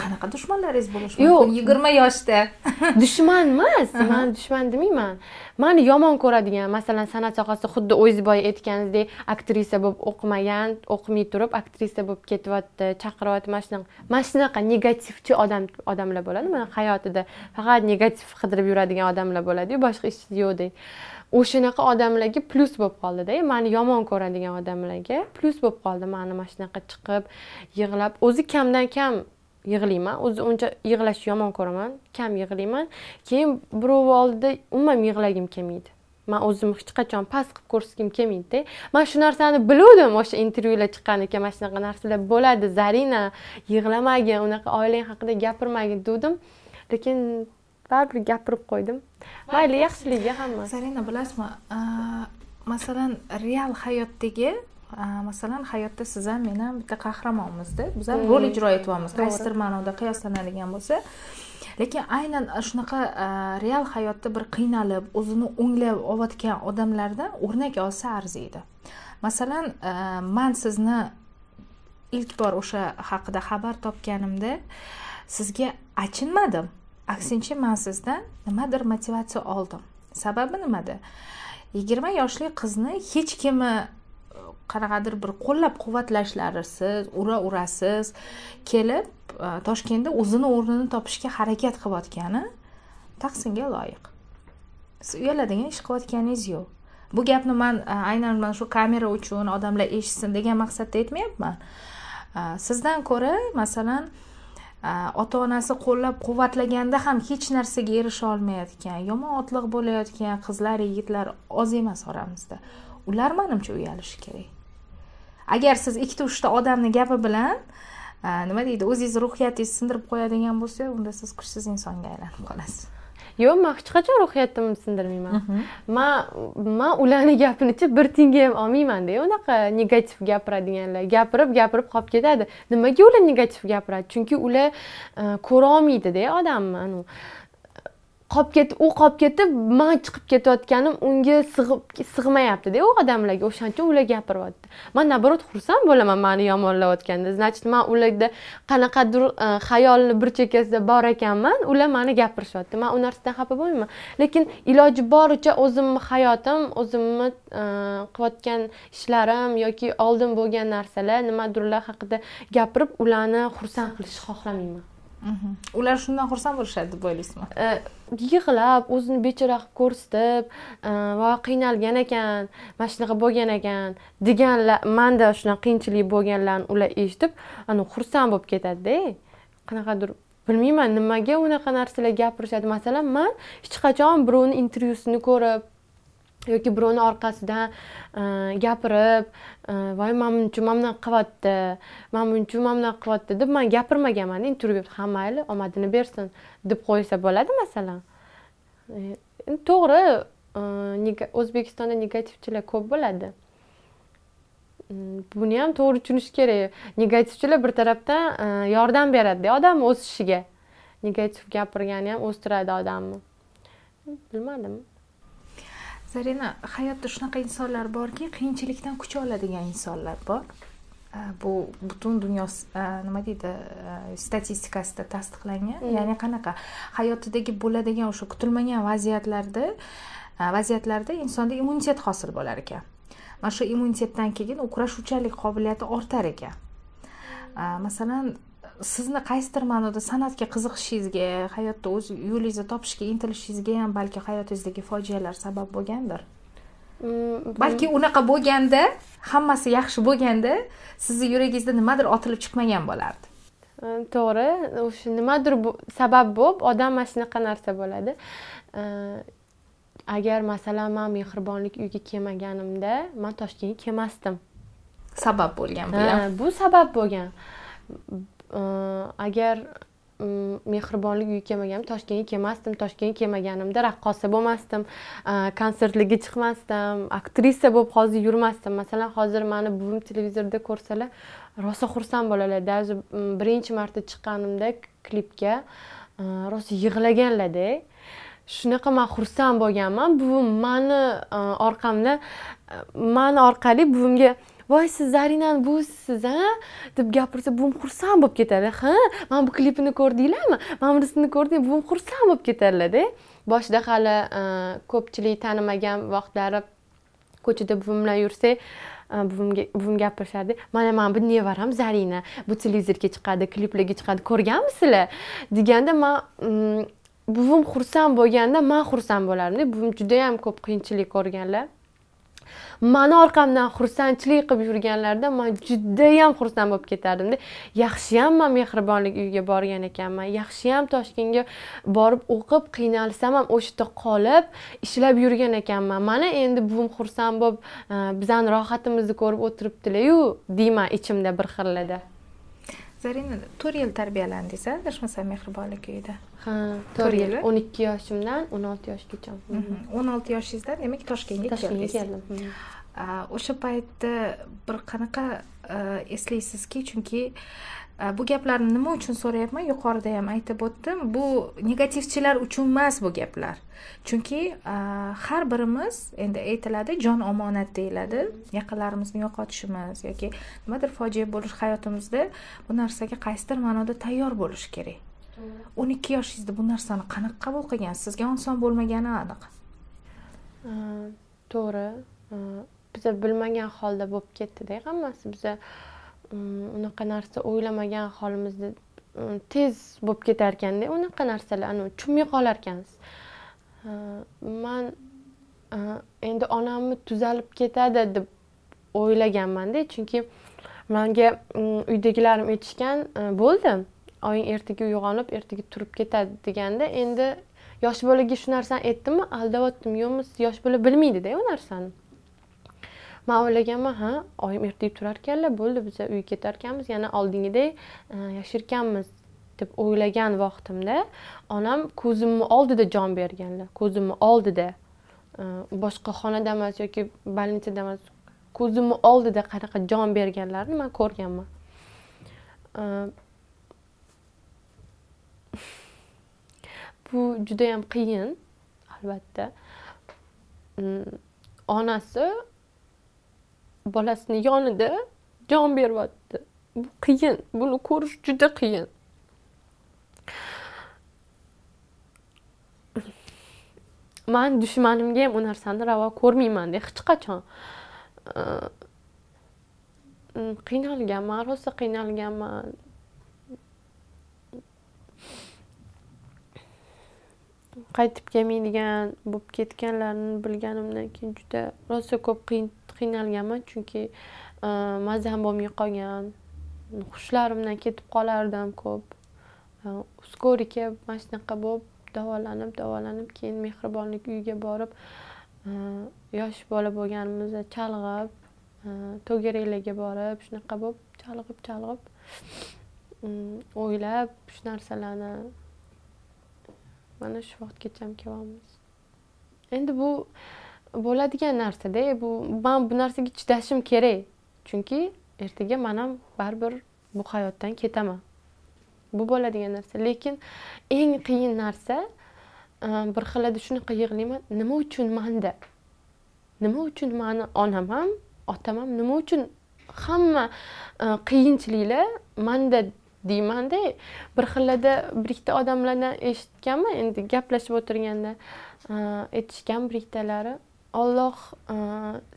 [SPEAKER 2] qanaqa dushmanlaringiz bo'lishi mumkin yo'q yigirma yoshda [LAUGHS] dushman emas man dushman demayman mani yomon ko'radigan masalan san'at sohasida xuddi o'ziz boya aytganingizdek aktrisa bo'lib o'qimagan o'qimay turib aktrisa bo'lib ketyapti chaqiryapti mana shunaqa mana shunaqa negativchi odam odamlar bo'ladi mana hayotida faqat negativ qidirib yuradigan odamlar bo'ladiyu boshqa ishi yo'qdek o'shanaqa odamlarga plyus bo'lib qoldida mani yomon ko'radigan odamlarga plyus bo'lib qoldi mani mana shunaqa chiqib yig'lab o'zi kamdan kam yig'layman o'zi uncha yig'lashni yomon ko'raman kam yig'layman keyin birov oldida umuman yig'lagim kelmaydi man o'zimni hech qachon past qilib ko'rsatgim kelmaydida man shu narsani biluvdim o'sha intervyular chiqqan ekan mana shunaqa narsalar bo'ladi zarina yig'lamagin unaqa oilang haqida gapirmagin degandim lekin baribir gapirib qo'ydim mayli yaxshiligi hamma
[SPEAKER 1] zarina bilasizmi masalan real hayotdagi masalan hayotda siz ham men ham bitta qahramonmizda biz ham rol ijro etyapmiz qaysidir ma'noda qiyoslanadigan bo'lsa lekin aynan shunaqa e, real hayotda bir qiynalib o'zini o'nglab olayotgan odamlardan o'rnak olsa arziydi masalan e, man sizni ilk bor o'sha haqida xabar topganimda sizga achinmadim aksincha man sizdan nimadir motivatsiya oldim sababi nimada yigirma yoshli qizni hech kimi qanaqadir bir qo'llab quvvatlashlarisiz ura urasiz kelib e, toshkentda o'zini o'rnini topishga harakat qilayotgani tahsinga loyiq siz uyaladigan ish qilayotganingiz yo'q bu gapni man e, aynan mana shu kamera uchun odamlar eshitsin degan maqsadda aytmayapman e, sizdan ko'ra masalan ota onasi qo'llab quvvatlaganda ham hech narsaga erisha olmayotgan yomon otliq bo'layotgan qizlar yigitlar oz emas oramizda ular manimcha uyalishi kerak agar siz ikkita uchta odamni gapi bilan nima deydi o'zingizni ruhiyatingizni sindirib qo'yadigan bo'lsa
[SPEAKER 2] unda siz kuchsiz insonga aylanib qolasiz yo'q man hech qachon ruhiyatimni sindirmayman man mhm. man ularni gapinichi bir tiyinga ham olmaymanda unaqa negativ gapiradiganlar gapirib gapirib qolib ketadi nimaga ular negativ gapiradi chunki ular ko'rolmaydida odamni qolib ketdi u qolib ketib man chiqib ketayotganim unga sig'ib sig'mayaptida u odamlarga o'shaning uchun ular gapiryapti man наоборот xursand bo'laman mani yomonlayotganda значит man ularda qanaqadir hayolni e, bir chekkasida bor ekanman ular mani gapirishyapti man u narsadan xafa bo'lmayman lekin iloji boricha o'zimni hayotim o'zimni e, qilayotgan ishlarim yoki oldin bo'lgan narsalar nimadirlar haqida gapirib ularni xursand qilishni xohlamayman ular shundan xursand bo'lishadi deb o'ylaysizmi yig'lab o'zini bechora qilib ko'rsatib va qiynalgan ekan mana shunaqa bo'lgan ekan deganlar manda shunaqa qiyinchilik bo'lganlarni ular eshitib xursand bo'lib ketadida qanaqadir bilmayman nimaga unaqa narsalar gapirishadi masalan man hech qachon birovni intervyusini ko'rib yoki birovni orqasidan e, gapirib e, voy mana bunchu mana bunaqa qilyapti mana bunchu mana bunaqa qilyapti deb man gapirmaganman intervyu ha mayli omadini bersin deb qo'ysa bo'ladi masalan e, to'g'ri o'zbekistonda negativchilar ko'p bo'ladi mm, buni ham to'g'ri tushunish kerak negativchilar bir tarafdan yordam beradida odamni o'sishiga negativ gapirgani ham o'stiradi odamni bilmadim
[SPEAKER 1] zarina hayotda shunaqa insonlar borki qiyinchilikdan kuch oladigan insonlar bor bu butun dunyo e, nima deydi e, statistikasida tasdiqlangan hmm. ya'ni qanaqa hayotidagi bo'ladigan o'sha kutilmagan vaziyatlarda e, vaziyatlarda insonda immunitet hosil bo'lar ekan mana shu immunitetdan keyin u kurashuvchanlik qobiliyati ortar ekan masalan sizni qaysidir ma'noda san'atga qiziqishingizga hayotda o'z yo'lingizni topishga intilishingizga ham balki hayotingizdagi fojialar sabab bo'lgandir
[SPEAKER 2] mm, balki
[SPEAKER 1] unaqa bo'lganda hammasi yaxshi bo'lganda
[SPEAKER 2] sizni yuragingizda nimadir otilib
[SPEAKER 1] chiqmagan bo'lardi
[SPEAKER 2] mm, to'g'ri o'sha nimadir sabab bo'lib odam mana shunaqa narsa bo'ladi mm, agar masalan man mehribonlik uyiga kelmaganimda man toshkentga kelmasdim sabab bo'lgan bu bu sabab bo'lgan agar mehribonlik uyi kelmagan toshkentga kelmasdim toshkentga kelmaganimda raqqosa bo'lmasdim konsertlarga chiqmasdim aktrisa bo'lib hozir yurmasdim masalan hozir mani buvim televizorda ko'rsalar rosa xursand bo'ladilar даже birinchi marta chiqqanimda klipga rosa yig'laganlarda shunaqa man xursand bo'lganman buvim mani orqamda mani orqali buvimga voy siz zarinani buvisiz siz a deb gapirsa buvim xursand bo'lib ketadi ha mana bu klipini ko'rdinglarmi mana bunisini ko'rding buvim xursand bo'lib ketadilarda boshida hali e, ko'pchilik tanimagan vaqtlari ko'chada buvim bilan yursak e, buvimga buvim gapirishardi mana mana bu nevaram zarina bu televizorga chiqadi kliplarga chiqadi ko'rganmisizlar deganda man mm, buvim xursand bo'lganda man xursand bo'lardim buvim judayam ko'p qiyinchilik ko'rganlar mani orqamdan xursandchilik qilib yurganlarida man judayam xursand bo'lib ketardimda yaxshiyam man mehribonlik uyiga borgan ekanman yaxshiyam toshkentga borib o'qib qiynalsam ham o'sha yerda qolib ishlab yurgan ekanman mana endi buvim xursand bo'lib e, bizani rohatimizni ko'rib o'tiribdilaru deyman ichimda bir xillada
[SPEAKER 1] zarina to'rt yil tarbiyalandingiz adashmasam mehribonlik uyida
[SPEAKER 2] ha to'rt yil o'n ikki yoshimdan o'n olti yoshgacha
[SPEAKER 1] o'n olti yoshingizda demak toshkentga toshkentga keldim o'sha paytda bir qanaqa eslaysizki chunki uh, Э, bu gaplarni nima uchun so'rayapman yuqorida ham aytib o'tdim bu negativchilar uchun emas bu gaplar chunki e, har birimiz endi aytiladi jon omonat deyiladi yaqinlarimizni yo'qotishimiz yoki nimadir fojia bo'lish hayotimizda bu narsaga qaysidir ma'noda tayyor bo'lish kerak o'n ikki yoshingizda bu narsani qanaqa qabul qilgansiz sizga oson bo'lmagani aniq
[SPEAKER 2] to'g'ri biza bilmagan holda bo'lib ketdida hammasi biza unaqa narsa o'ylamagan holimizda tez bo'lib ketar ekanda unaqa narsalarni cho'mib qolar ekansiz man endi onamni tuzalib ketadi deb o'ylaganmanda chunki manga uydagilarim aytishgan bo'ldi oying ertaga uyg'onib ertaga turib ketadi deganda endi yosh bolaga shu narsani aytdimmi aldatyaptimi yo'qmi yosh bola bilmaydida u narsani man o'ylaganman ha oyim ertaga ekanlar bo'ldi biz uyga ketarkanmiz yana oldingidek e, yashirkanmiz deb o'ylagan vaqtimda onam ko'zimni oldida jon berganlar ko'zimni oldida e, boshqa xonada emas yoki больницада emas ko'zimni oldida qanaqa jon berganlarini man ko'rganman e, bu juda ham qiyin albatta mm, onasi bolasini yonida jon beryapti bu qiyin buni ko'rish juda qiyin man dushmanimga ham u narsani ravo ko'rmaymanda hech qachon qiynalganman rosa qiynalganman qaytib kelmaydigan bo'lib ketganlarini bilganimdan keyin juda rosa ko'p qiyin qiynalganman chunki e, maza ham bo'lmay qolgan hushlarimdan ketib qolardim ko'p e, skori kelib mana shunaqa bo'lib davolanib davolanib keyin mehribonlik uyiga borib e, yosh bola bo'lganimizda chalg'ib to'garaklarga borib shunaqa bo'lib chalg'ib chalg'ib mm, o'ylab shu narsalarni mana shu vaqtgacha kelyapmiz endi bu bo'ladigan narsada e, bu man bu narsaga chidashim kerak chunki ertaga man ham baribir bu hayotdan ketaman bu bo'ladigan narsa lekin eng qiyin narsa e, bir xilada shunaqa yig'layman nima uchun manda nima uchun mani onam ham otam ham nima uchun hamma e, qiyinchiliklar manda deymanda bir xillada bir ikkita odamlardan eshitganman endi gaplashib o'tirganda aytishgan bir ikkitalari olloh e,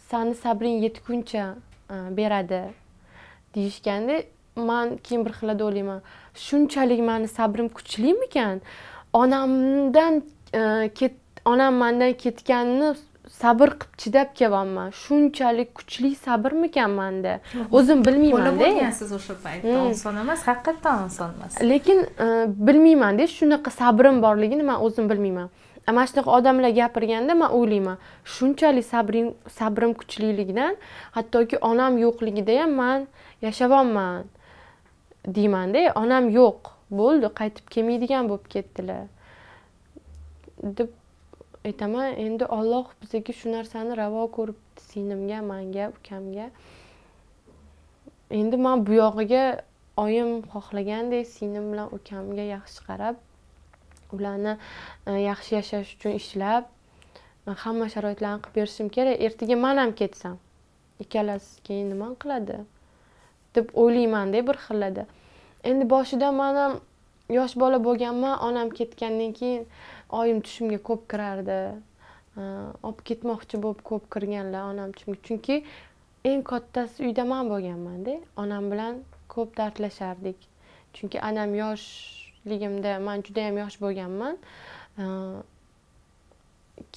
[SPEAKER 2] sani sabring yetguncha e, beradi deyishganda man keyin bir xilada o'ylayman shunchalik mani sabrim kuchlimikan onamdan e, ket onam mandan ketganini sabr qilib chidab kelyapman shunchalik kuchli sabrmikan manda o'zim bilmaymanda bo'lgansiz
[SPEAKER 1] o'sha paytda oson hmm. emas haqiqatdan oson emas
[SPEAKER 2] lekin bilmaymanda shunaqa sabrim borligini man o'zim bilmayman mana shunaqa odamlar gapirganda man o'ylayman shunchalik sabrim sabrim kuchliligidan hattoki onam yo'qligida ham man yashayapman deymanda onam yo'q bo'ldi qaytib kelmaydigan bo'lib ketdilar deb aytaman endi olloh bizaga shu narsani ravo ko'ribdi singlimga manga ukamga endi man bu yog'iga oyim xohlagandek singlim bilan ukamga yaxshi qarab ularni e, yaxshi yashash uchun ishlab e, hamma sharoitlarni qilib berishim kerak ertaga man ham ketsam ikkalasi keyin nima qiladi deb o'ylaymanda bir xillada endi boshida man ham yosh bola bo'lganman onam ketgandan keyin oyim tushimga ko'p kirardi e, olib ketmoqchi bo'lib ko'p kirganlar onam tushimga chunki eng kattasi uyda man bo'lganmanda onam bilan ko'p dardlashardik chunki onam yosh yoshligimda man juda yam yosh bo'lganman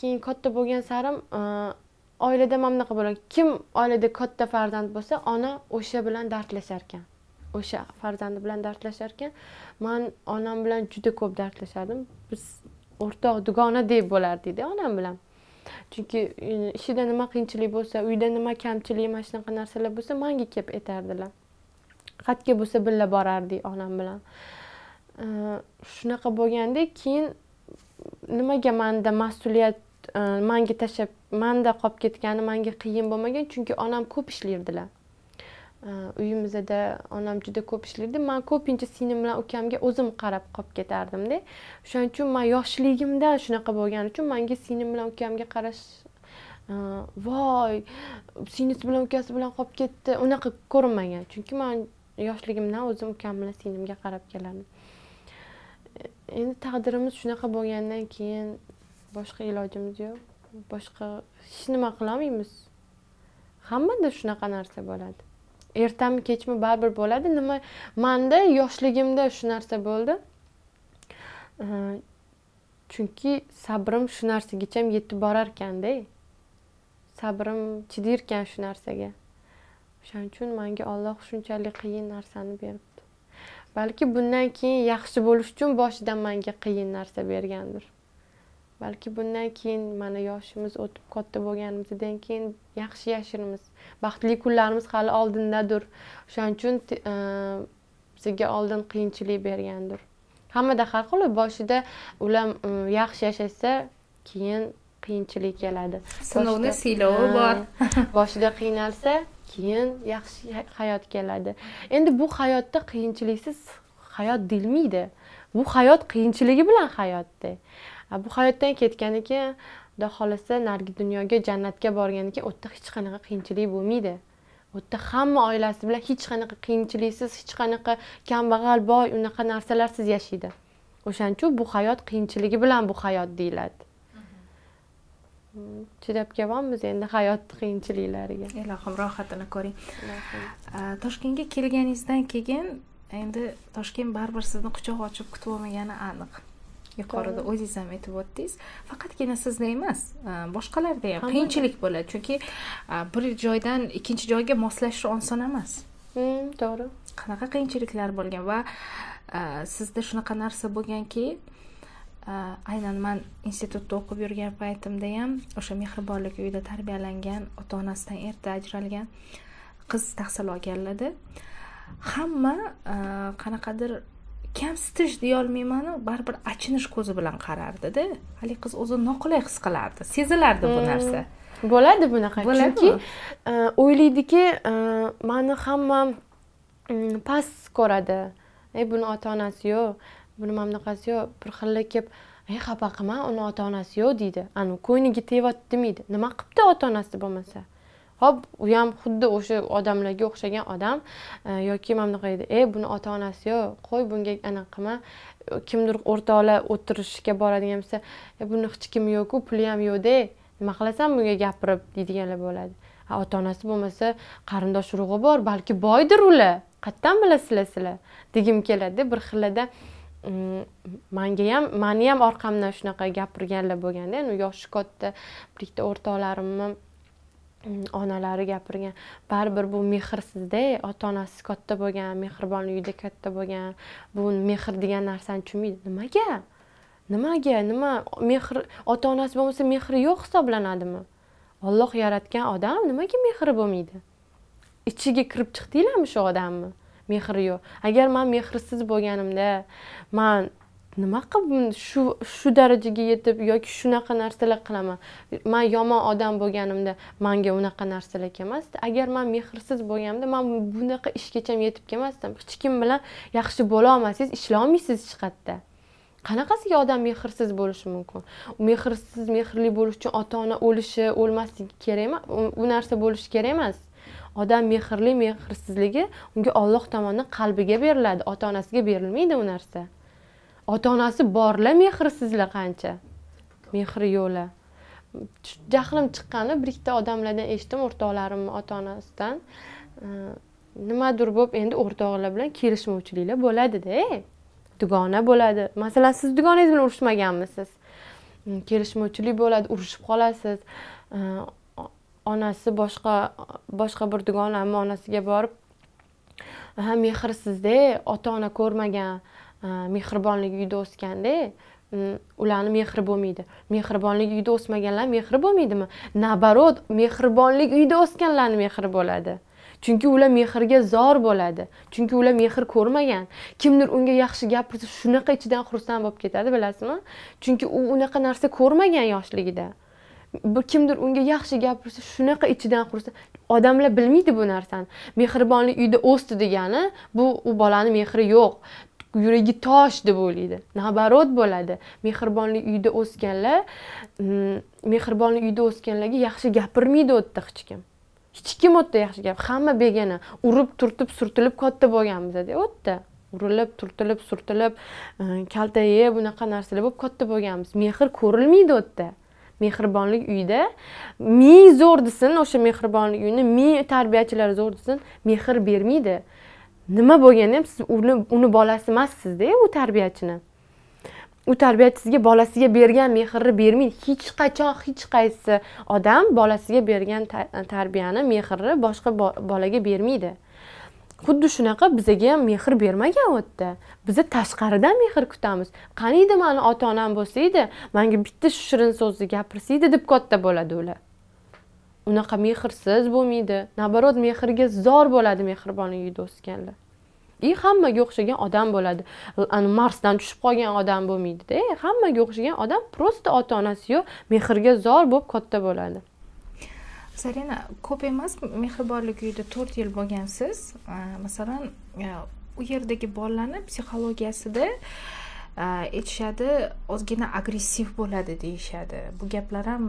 [SPEAKER 2] keyin katta bo'lgan sarim e, oilada mana bunaqa bo'lgan kim oilada katta farzand bo'lsa ona o'sha bilan dardlashar ekan o'sha farzandi bilan dardlashar ekan man onam bilan juda ko'p dardlashardim biz o'rtoq dugonadek bo'lardikda onam bilan chunki e, ishida nima qiyinchilik bo'lsa uyda nima kamchilik mana shunaqa narsalar bo'lsa manga kelib aytardilar qayerga bo'lsa birga borardik onam bilan Э, shunaqa bo'lganda keyin nimaga manda mas'uliyat e, manga tashlab manda qolib ketgani manga qiyin bo'lmagan chunki onam ko'p ishlardilar e, uyimizda onam juda ko'p ishlardi man ko'pincha singlim bilan ukamga o'zim qarab qolib ketardimda o'shaning uchun man yoshligimdan shunaqa bo'lgani uchun manga singlim bilan ukamga qarash e, voy singlisi bilan ukasi bilan qolib ketdi unaqa ko'rinmagan chunki man yoshligimdan o'zim ukam bilan singlimga qarab kelardim endi taqdirimiz shunaqa bo'lgandan keyin boshqa ilojimiz yo'q boshqa hech nima qilolmaymiz hammada shunaqa narsa bo'ladi ertami kechmi baribir bo'ladi nima manda yoshligimda shu narsa bo'ldi chunki sabrim shu narsagacha ham yetib borar ekanda sabrim chidayotgan shu narsaga o'shaning uchun manga olloh shunchalik qiyin narsani berib balki bundan keyin yaxshi bo'lish uchun boshidan menga qiyin narsa bergandir balki bundan keyin mana yoshimiz o'tib katta bo'lganimizdan keyin yaxshi yashirmiz baxtli kunlarimiz hali oldindadir o'shaning uchun bizga e, oldin qiyinchilik bergandir hammada har xil boshida ular e, yaxshi yashasa keyin qiyinchilik keladi sinovni siylovi bor [LAUGHS] boshida qiynalsa keyin yaxshi hayot keladi endi bu hayotda qiyinchiliksiz hayot deyilmaydi bu hayot qiyinchiligi bilan hayotda bu hayotdan ketgani keyin xudo xohlasa narigi dunyoga jannatga borgani keyin u yerda hech qanaqa qiyinchilik bo'lmaydi u yerda hamma oilasi bilan hech qanaqa qiyinchiliksiz hech qanaqa kambag'al boy unaqa narsalarsiz yashaydi o'shaning uchun bu hayot qiyinchiligi bilan bu hayot deyiladi chidab kelyapmiz endi hayotni qiyinchiliklariga ilohim rohatini ko'ring toshkentga
[SPEAKER 1] kelganingizdan keyin endi toshkent baribir sizni quchoq ochib kutib olmagani aniq yuqorida o'zingiz ham aytib o'tdingiz faqatgina sizda emas e, boshqalarda ham qiyinchilik bo'ladi chunki e, bir joydan ikkinchi joyga moslashish oson emas to'g'ri qanaqa qiyinchiliklar bo'lgan va e, sizda shunaqa narsa bo'lganki aynan man institutda o'qib yurgan paytimda ham o'sha mehribonlik uyida tarbiyalangan ota onasidan erta ajralgan qiz tahsil olgan edi hamma qanaqadir kamsitish deyolmaymanu baribir
[SPEAKER 2] achinish ko'zi bilan qarardida haligi qiz o'zini noqulay his qilardi sezilardi bu hmm. narsa bo'ladi bunaqa chunki o'ylaydiki mani hamma past ko'radi e buni ota onasi yo'q buni mamnaqasi yo'q bir xilla kelib ey xafa qilma uni ota onasi yo'q deydi anavi ko'ngliga tegyapti demaydi nima qilibdi ota onasi bo'lmasa hop u ham xuddi o'sha odamlarga o'xshagan odam e, yoki mana bunaqa deydi ey buni ota onasi yo'q qo'y bunga anaqa qilma kimdir o'rtoqlar o'tirishga boradigan bo'lsa buni hech kimi yo'qku puli ham yo'qda nima qilasan bunga gapirib deydiganlar bo'ladi ota onasi bo'lmasa qarindosh urug'i bor balki boydir ular qayerdan bilasizlar sizlar degim keladi bir xillada manga ham mani ham orqamdan shunaqa gapirganlar bo'lganda endi yoshi katta birlikda o'rtoqlarimni onalari gapirgan baribir bu mehrsizda ota onasi katta bo'lgan uyda katta bo'lgan bu mehr degan narsani tushunmaydi nimaga nimaga nima mehr ota onasi bo'lmasa mehri yo'q hisoblanadimi olloh yaratgan odam nimaga mehri bo'lmaydi ichiga kirib chiqdinglarmi shu odamni mehr yo'q agar man mehrsiz bo'lganimda man nima qilib shu shu darajaga yetib yoki shunaqa narsalar qilaman man yomon odam bo'lganimda manga unaqa narsalar kelmasdi agar man mehrsiz bo'lganimda man bunaqa ishgacha yetib kelmasdim hech kim bilan yaxshi bo'la olmasangiz ishlolmaysiz hech qayerda qanaqasiga odam mehrsiz bo'lishi mumkin mehrsiz mehrli bo'lish uchun ota ona o'lishi o'lmasligi kerak emas u narsa bo'lishi kerak emas odam mehrli mehrsizligi unga olloh tomonidan qalbiga beriladi ota onasiga berilmaydi u narsa ota onasi borlar mehrsizlar qancha mehri yo'qlar jahlim chiqqani bir ikkita odamlardan eshitdim o'rtoqlarimni ota onasidan nimadir bo'lib endi o'rtoqlar bilan kelishmovchiliklar bo'ladida dugona bo'ladi masalan siz dugonangiz bilan urushmaganmisiz kelishmovchilik bo'ladi urushib qolasiz onasi boshqa boshqa bir dugonamni onasiga borib ha mehrsizda ota ona ko'rmagan e, mehribonlik uyda o'sganda ularni mehri bo'lmaydi mehribonlik uyda o'smaganlar mehri bo'lmaydimi наоборот mehribonlik uyda o'sganlarni mehri bo'ladi chunki ular mehrga zor bo'ladi chunki ular mehr ko'rmagan kimdir unga yaxshi gapirsa shunaqa ichidan xursand bo'lib ketadi bilasizmi chunki u unaqa narsa ko'rmagan yoshligida bir kimdir unga yaxshi gapirsa shunaqa ichidan qursa odamlar bilmaydi bu narsani mehribonlik uyda o'sdi degani bu u bolani mehri yo'q yuragi tosh deb o'ylaydi наоборот bo'ladi mehribonlik uyda o'sganlar mm, mehribonlik uyda o'sganlarga yaxshi gapirmaydi u yerda hech kim hech kim u yerda yaxshi gap hamma begona urib turtib surtilib katta bo'lganmiz u yerda urilib turtilib surtilib mm, kaltayib bunaqa narsalar bo'lib katta bo'lganmiz mehr ko'rilmaydi u yerda mehribonlik uyida ming zo'r desin o'sha mehribonlik uyini ming tarbiyachilar zo'r desin mehr bermaydi nima bo'lganda ham siz uni uni bolasi emassizda u tarbiyachini u sizga bolasiga bergan mehrni bermaydi hech qachon hech qaysi odam bolasiga bergan tarbiyani mehrni boshqa bolaga bermaydi xuddi shunaqa bizaga ham mehr bermagan u yerda biza tashqaridan mehr kutamiz qaniydi mani ota onam bo'lsa edi manga bitta shu shirin so'zni gapirsa edi deb katta bo'ladi ular unaqa mehrsiz bo'lmaydi наоборот mehrga zor bo'ladi mehribon uyda o'sganlar и hammaga o'xshagan odam bo'ladi marsdan tushib qolgan odam bo'lmaydida e, hammaga o'xshagan odam просто ota onasi yo'q mehrga zor bo'lib katta bo'ladi
[SPEAKER 1] zarina ko'p emas mehribonlik uyida to'rt yil bo'lgansiz masalan u yerdagi bolalarni psixologiyasida aytishadi ozgina agressiv bo'ladi deyishadi bu gaplar ham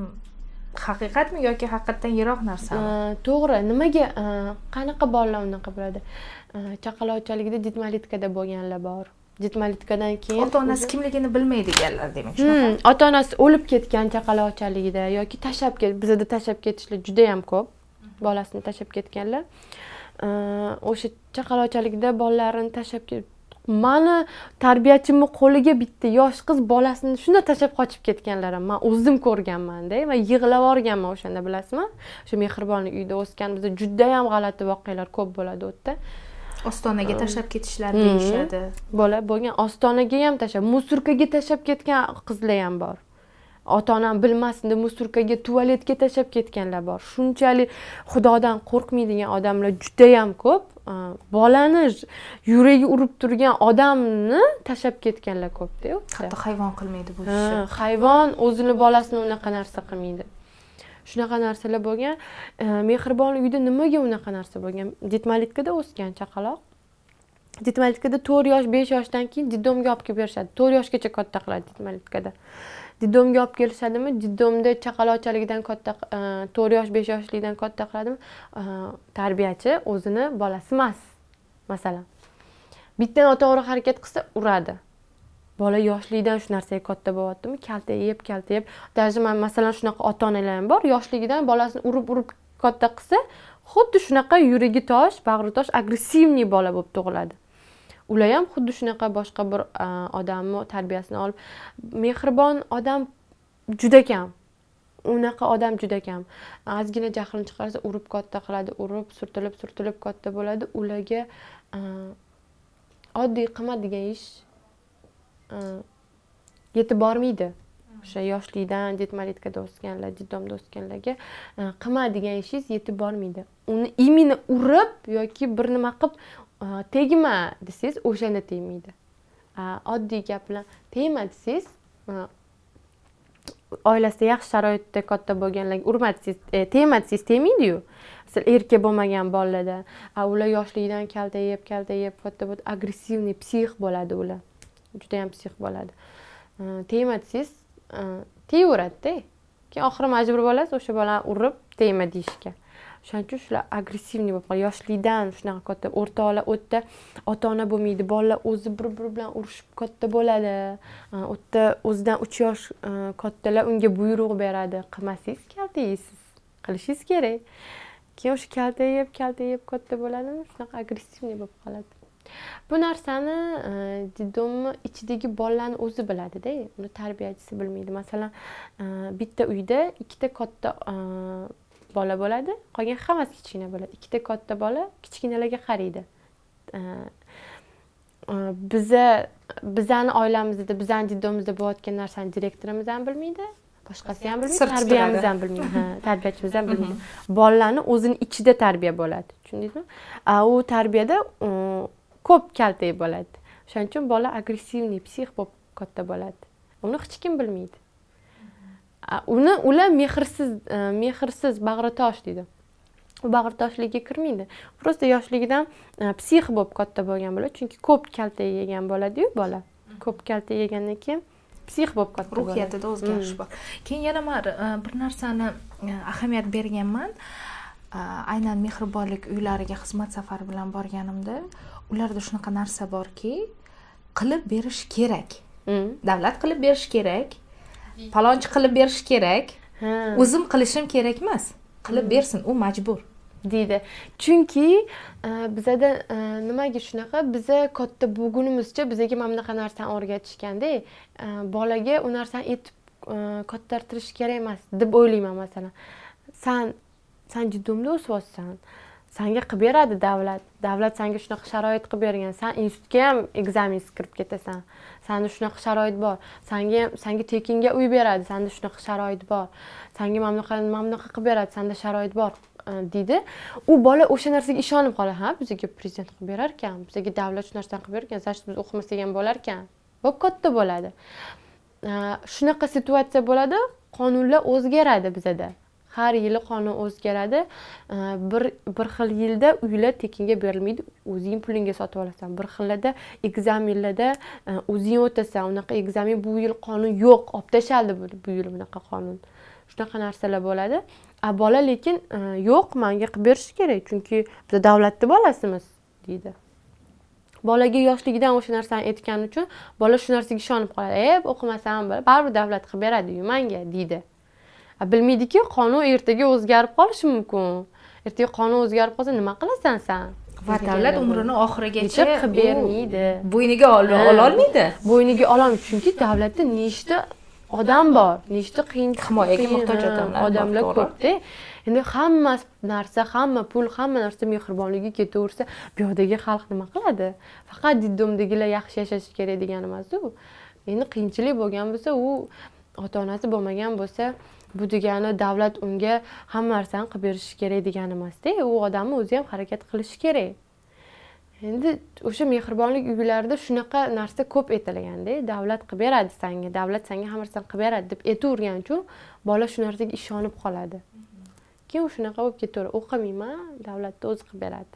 [SPEAKER 1] haqiqatmi
[SPEAKER 2] yoki haqiqatdan yiroq narsami to'g'ri nimaga qanaqa bolalar unaqa bo'ladi chaqaloqchaligida detmalitkada bo'lganlar bor jetmalitkadan keyin ota onasi kimligini bilmaydiganlar demak shunaqa hmm, ota onasi o'lib ketgan chaqaloqchaligida yoki tashlab ket bizada tashlab ketishlar juda yam ko'p mhm. bolasini tashlab ketganlar o'sha chaqaloqchaligida bolalarini tashlab mani tarbiyachimni qo'liga bitta yosh qiz bolasini shunday tashlab qochib ketganlar ham man o'zim ko'rganmanda va yig'lab yuborganman o'shanda bilasizmi o'sha mehribonlik uyida o'sganimizda judayam g'alati voqealar ko'p bo'ladi u yerda ostonaga ehm, tashlab ketishlar deyishadi hmm, bola bo'lgan ostonaga ham tashlab musurkaga tashlab ketgan qizlar ham bor ota onam bilmasin deb musurkaga tualetga tashlab ketganlar bor shunchalik xudodan qo'rqmaydigan odamlar judayam ko'p ehm, bolani yuragi urib turgan odamni tashlab ketganlar ko'pda hatto hayvon qilmaydi bu ishni ehm, hayvon o'zini bolasini unaqa narsa qilmaydi shunaqa narsalar bo'lgan e, mehribonlik uyda nimaga unaqa narsa bo'lgan detmalitkada o'sgan chaqaloq detmalitkada to'rt yosh besh yoshdan keyin detdomga olib kelib berishadi to'rt yoshgacha katta qiladi detmalitkada detdomga olib kelishadimi detdomda chaqaloqchaligidan katta e, to'rt yosh besh yoshlikdan katta qiladimi e, tarbiyachi o'zini bolasi emas masalan bitta noto'g'ri harakat qilsa uradi bola yoshligidan shu narsaga katta bo'lyaptimi kalta yeb даже man masalan shunaqa ota onalar ham bor yoshligidan bolasini urib urib katta qilsa xuddi shunaqa yuragi tosh bag'ri tosh agressivniy bola bo'lib tug'iladi ular ham xuddi shunaqa boshqa bir odamni tarbiyasini olib mehribon odam juda kam unaqa odam juda kam ozgina jahlini chiqarsa urib katta qiladi urib surtilib surtilib katta bo'ladi ularga oddiy qimmat degan ish yetib bormaydi o'sha yoshlikdan детмариткада o'sganlar детдомda o'sganlarga e, degan ishingiz yetib bormaydi uni именно urib yoki bir nima qilib e, tegma desangiz o'shanda tegmaydi oddiy gap bilan tegma desangiz e, oilasida yaxshi sharoitda katta bo'lganlarga urma desangiz tegma desangiz tegmaydiyu erkak bo'lmagan bolalarda ular yoshligidan kaltayib kaltayib katta bo'lib agressivniy psix bo'ladi ular judayam psix bo'ladi э, tegma desangiz э, tegaveradida keyin oxiri majbur bo'lasiz o'sha bolani urib tegma deyishga o'shaning uchun shular agressivniy bo'lib qoladi yoshlikdan shunaqa katta o'rtoqlar o'tda ota ona bo'lmaydi bolalar o'zi bir biri bilan urushib katta bo'ladi э, o'tda o'zidan uch yosh kattalar unga buyruq beradi qilmasangiz kalta yeysiz qilishingiz kerak keyin o'sha kalta yeb kalta yeb katta bo'ladimi shunaqa agressivniy bo'lib qoladi bu narsani детdomni e, ichidagi bolalarni o'zi biladida uni tarbiyachisi bilmaydi masalan e, bitta uyda ikkita katta e, bola bo'ladi qolgan hammasi kichkina bo'ladi ikkita katta bola kichkinalarga qaraydi biza bizani oilamizda bizani детdomizda bo'layotgan narsani direktorimiz ham bilmaydi boshqasi ham bilmaydi tarbiyamiz ham bilmaydi ha tarbiyachimiz ham bilmaydi [LAUGHS] bolalarni o'zini ichida tarbiya bo'ladi tushundingizmi u tarbiyada ko'p kaltak bo'ladi o'shaning uchun bola agressivniy psix bo'lib katta bo'ladi uni hech kim bilmaydi uni ular mehrsiz e, mehrsiz bag'ritosh deydi u bag'ritoshlikka kirmaydi просто yoshligidan e, psix bo'lib katta bo'lgan bo'ladi chunki ko'p kaltak yegan bo'ladiyu bola ko'p kaltak yegandan keyin psix bo'lib katta ruhiyatida o'zgarish mm. bor
[SPEAKER 1] keyin yana man e, bir narsani ahamiyat berganman aynan mehribonlik uylariga xizmat safari bilan borganimda ularda shunaqa narsa borki qilib berish kerak mm. davlat qilib berishi kerak palonchi qilib berishi kerak o'zim qilishim kerak emas
[SPEAKER 2] qilib mm. bersin u majbur deydi chunki e, bizada e, nimaga shunaqa biza katta bo'lgunimizcha bizaga mana bunaqa narsani o'rgatishganda e, bolaga u narsani aytib kattartirish kerak emas deb o'ylayman masalan san san juda o'syapsan sanga qilib beradi davlat davlat sanga shunaqa sharoit qilib bergan san institutga ham ekzaminsiz kirib ketasan sanda shunaqa sharoit bor sanga sanga tekinga uy beradi sanda shunaqa sharoit bor sanga mana bunaqa mana bunaqa qilib beradi sanda sharoit bor e, deydi u bola o'sha narsaga ishonib qoladi ha bizaga prezident qilib berar ekan bizaga davlat shu narsani qilib bergan значит biz o'qimasak ham bo'lar ekan bo'lib katta bo'ladi e, shunaqa situatsiya bo'ladi qonunlar o'zgaradi bizada har yili qonun o'zgaradi bir bir xil yilda uylar tekinga berilmaydi o'zing pulingga sotib olasan bir xillarda ekzamenlarda o'zing o'tasan unaqa ekzamen bu yil qonun yo'q olib tashladi bu yil bunaqa qonun shunaqa narsalar bo'ladi a bola lekin e, yo'q manga qilib berish kerak chunki biz davlatni bolasimiz deydi bolaga yoshligidan o'sha narsani aytgani uchun bola shu narsaga ishonib qoladi e o'qimasam baribir davlat qilib beradiyu manga deydi bilmaydiki qonun ertaga o'zgarib qolishi mumkin ertaga qonun o'zgarib qolsa nima qilasan san va davlat umrini oxirigacha qilib bermaydi bo'yniga ololmaydi bo'yniga ololmaydi chunki davlatda nechta odam bor nechta qiyin himoyaga muhtoj odamlar odamlar ko'pda endi hamma narsa hamma pul hamma narsa mehribonlikka ketaversa bu yoqdagi xalq nima qiladi faqat детдомdagilar yaxshi yashashi kerak degani emasu endi qiyinchilik bo'lgan bo'lsa u ota onasi bo'lmagan bo'lsa bu degani davlat unga hamma narsani qilib berishi kerak degani emasda u odamni o'zi ham harakat qilishi kerak endi o'sha mehribonlik uylarida shunaqa narsa ko'p aytilganda davlat qilib beradi sanga davlat sanga hamma narsani qilib beradi deb aytavergani uchun bola shu narsaga ishonib qoladi keyin u shunaqa bo'lib ketaveradi o'qimayman davlatni o'zi qilib beradi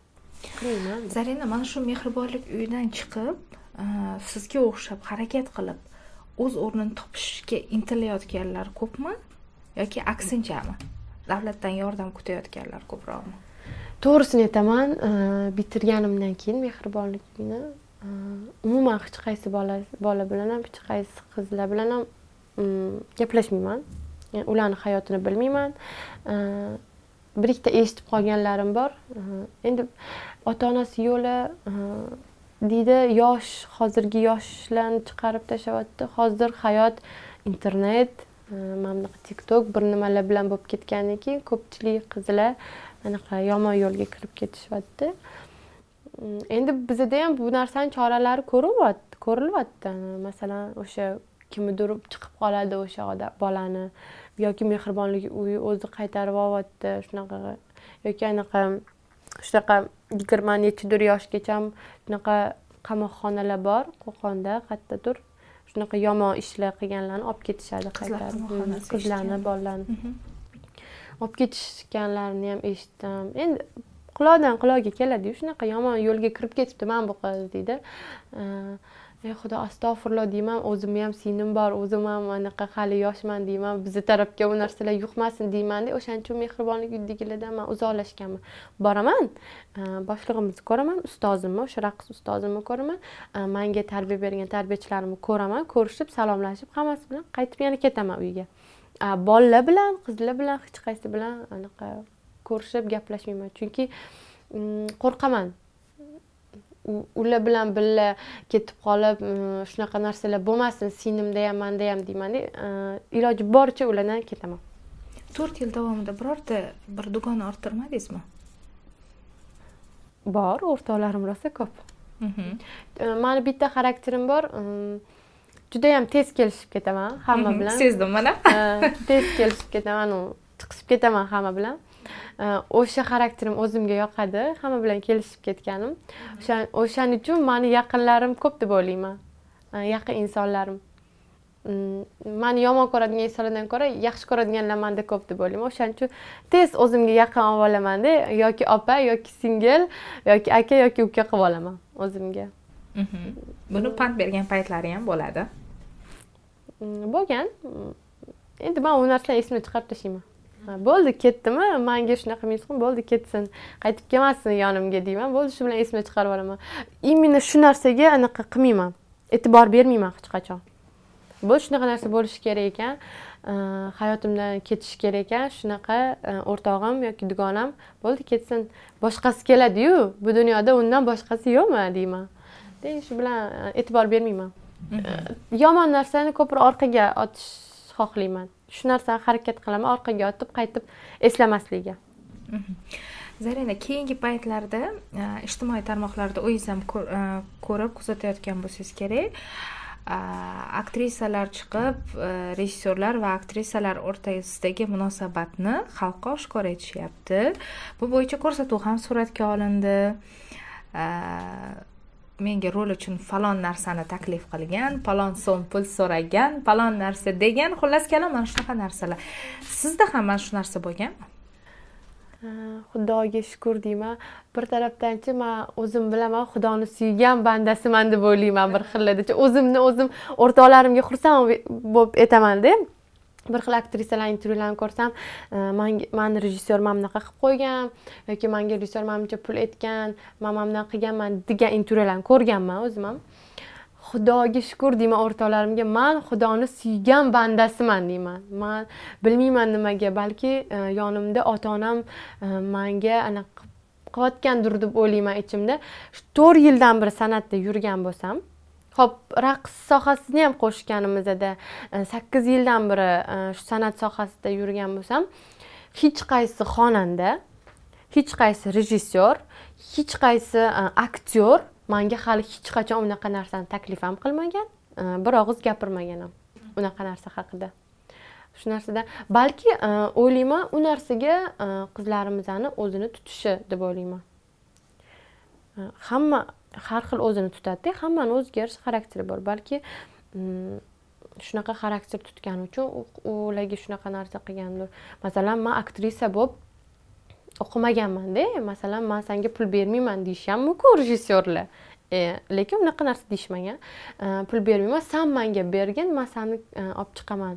[SPEAKER 1] qilmayman zarina mana shu
[SPEAKER 2] mehribonlik uyidan chiqib e, sizga o'xshab harakat qilib o'z
[SPEAKER 1] o'rnini topishga intilayotganlar ko'pmi yoki aksinchami davlatdan
[SPEAKER 2] yordam kutayotganlar ko'proqmi to'g'risini aytaman e, bitirganimdan keyin mehribonlikni e, umuman hech qaysi bola bola bilan ham hech qaysi qizlar bilan ham mm, gaplashmayman ya'ni ularni hayotini bilmayman e, bir ikkita eshitib qolganlarim bor endi ota onasi yo'li deydi yosh hozirgi yoshlarni chiqarib tashlayapti hozir hayot internet mana bu tiktok bir nimalar bilan bo'lib ketgandan keyin ko'pchilik qizlar anaqa yomon yo'lga kirib ketishyapti endi bizada ham bu narsani choralari ko'rilyapti ko'rilyapti masalan o'sha kimnidir chiqib qoladi o'sha odam bolani yoki mehribonlik uyi o'zi qaytarib olyapti shunaqa yoki anaqa shunaqa yigirma nechidir yoshgacha shunaqa qamoqxonalar bor qo'qonda qayerdadir shunaqa yomon ishlar qilganlarni olib ketishadi qaytarib qizlarni bolalarni olib ketishganlarini ham eshitdim endi quloqdan qulog'iga keladiyu shunaqa yomon yo'lga kirib ketibdi mana bu qiz deydi ey xudo astag'firulloh deyman o'zimni ham sinim bor o'zim ham anaqa hali yoshman deyman bizni tarafga u narsalar yuqmasin deymanda o'shaning uchun mehribonlik uydagilardan man uzoqlashganman boraman e, boshlig'imizni ko'raman ustozimni o'sha raqs ustozimni ko'raman e, manga tarbiya bergan tarbiyachilarimni ko'raman ko'rishib salomlashib hammasi bilan qaytib yana ketaman uyga e, bolalar bilan qizlar bilan hech qaysi bilan anaqa ko'rishib gaplashmayman chunki mm, qo'rqaman ular bilan birga ketib qolib mm, shunaqa narsalar bo'lmasin singlimda ham manda ham deymanda e, iloji boricha ulardan ketaman
[SPEAKER 1] to'rt yil davomida birorta bir dugona orttirmadingizmi
[SPEAKER 2] bor o'rtoqlarim rosa ko'p mhm. e, mani bitta xarakterim bor e, judayam tez kelishib ketaman hamma mhm. bilan sezdim mana tez kelishib ketaman chiqishib ketaman hamma bilan o'sha xarakterim o'zimga yoqadi hamma bilan kelishib ketganim o'shaning uchun mani yaqinlarim ko'p deb o'ylayman yaqin insonlarim mm, mani yomon ko'radigan insonlardan ko'ra yaxshi ko'radiganlar manda ko'p deb o'ylayman o'shaning uchun tez o'zimga yaqin olib olamanda yoki opa yoki singil yoki aka yoki uka qilib olaman o'zimga mhm. buni pand bergan
[SPEAKER 1] paytlari ham bo'ladi
[SPEAKER 2] mm, bo'lgan mm, endi man u narsani esimdan chiqarib tashlayman bo'ldi ketdimi manga shunaqa men bo'ldi ketsin qaytib kelmasin yonimga deyman bo'ldi shu bilan esimdan chiqarib yuboraman именно shu narsaga anaqa qilmayman e'tibor bermayman hech qachon bu shunaqa narsa bo'lishi kerak ekan hayotimdan ketishi kerak ekan shunaqa e, o'rtog'im yoki dugonam bo'ldi ketsin boshqasi keladiyu bu dunyoda undan boshqasi yo'qmi deyman shu bilan e, e'tibor bermayman yomon narsani ko'proq orqaga otish xohlayman shu narsani harakat qilaman orqaga otib qaytib eslamasligi mhmm.
[SPEAKER 1] zarina keyingi paytlarda e, ijtimoiy tarmoqlarda o'zingiz ham e, ko'rib kuzatayotgan bo'lsangiz kerak e, aktrisalar chiqib rejissyorlar va aktrisalar o'rtasidagi munosabatni xalqqa oshkor etishyapti bu bo'yicha ko'rsatuv ham suratga olindi menga rol uchun falon narsani taklif qilgan falon so'm pul so'ragan falon narsa degan xullas kalom mana shunaqa narsalar sizda ham mana shu narsa bo'lganmi
[SPEAKER 2] xudoga shukur deyman bir tarafdanchi man o'zim bilaman xudoni suygan bandasiman deb o'ylayman bir xillada o'zimni o'zim o'rtoqlarimga xursand bo'lib aytamanda bir xil aktrisalarni intervyularini ko'rsam e, mani rejissyor mana bunaqa qilib qo'ygan yoki manga rejissyor mana buncha pul aytgan man mana bunaqa qilganman degan intervyularni ko'rganman o'zim ham xudoga shukur deyman o'rtoqlarimga man xudoni suygan bandasiman deyman man bilmayman nimaga balki e, yonimda ota onam e, manga anaqa qilayotgandir deb o'ylayman ichimda to'rt yildan beri san'atda yurgan bo'lsam Xo'p, raqs sohasini ham qo'shganimizda э, 8 yildan beri э, shu san'at sohasida yurgan bo'lsam, hech qaysi xonanda, hech qaysi rejissyor, hech qaysi э, aktyor menga hali hech qachon unaqa narsani taklif ham qilmagan, bir og'iz gapirmagan ham unaqa narsa haqida. Shu narsada balki o'ylayman, u narsaga qizlarimizni o'zini tutishi deb o'ylayman. hamma har xil o'zini tutadida hammani o'ziga yarasha xarakteri bor balki mm, shunaqa xarakter tutgani uchun ularga shunaqa narsa qilgandir masalan man aktrisa bo'lib o'qimaganmanda masalan man sanga pul bermayman deyishi ham mumkin rejissyorlar e, lekin unaqa narsa deyishmagan e, pul bermayman san manga bergin man sani e, olib chiqaman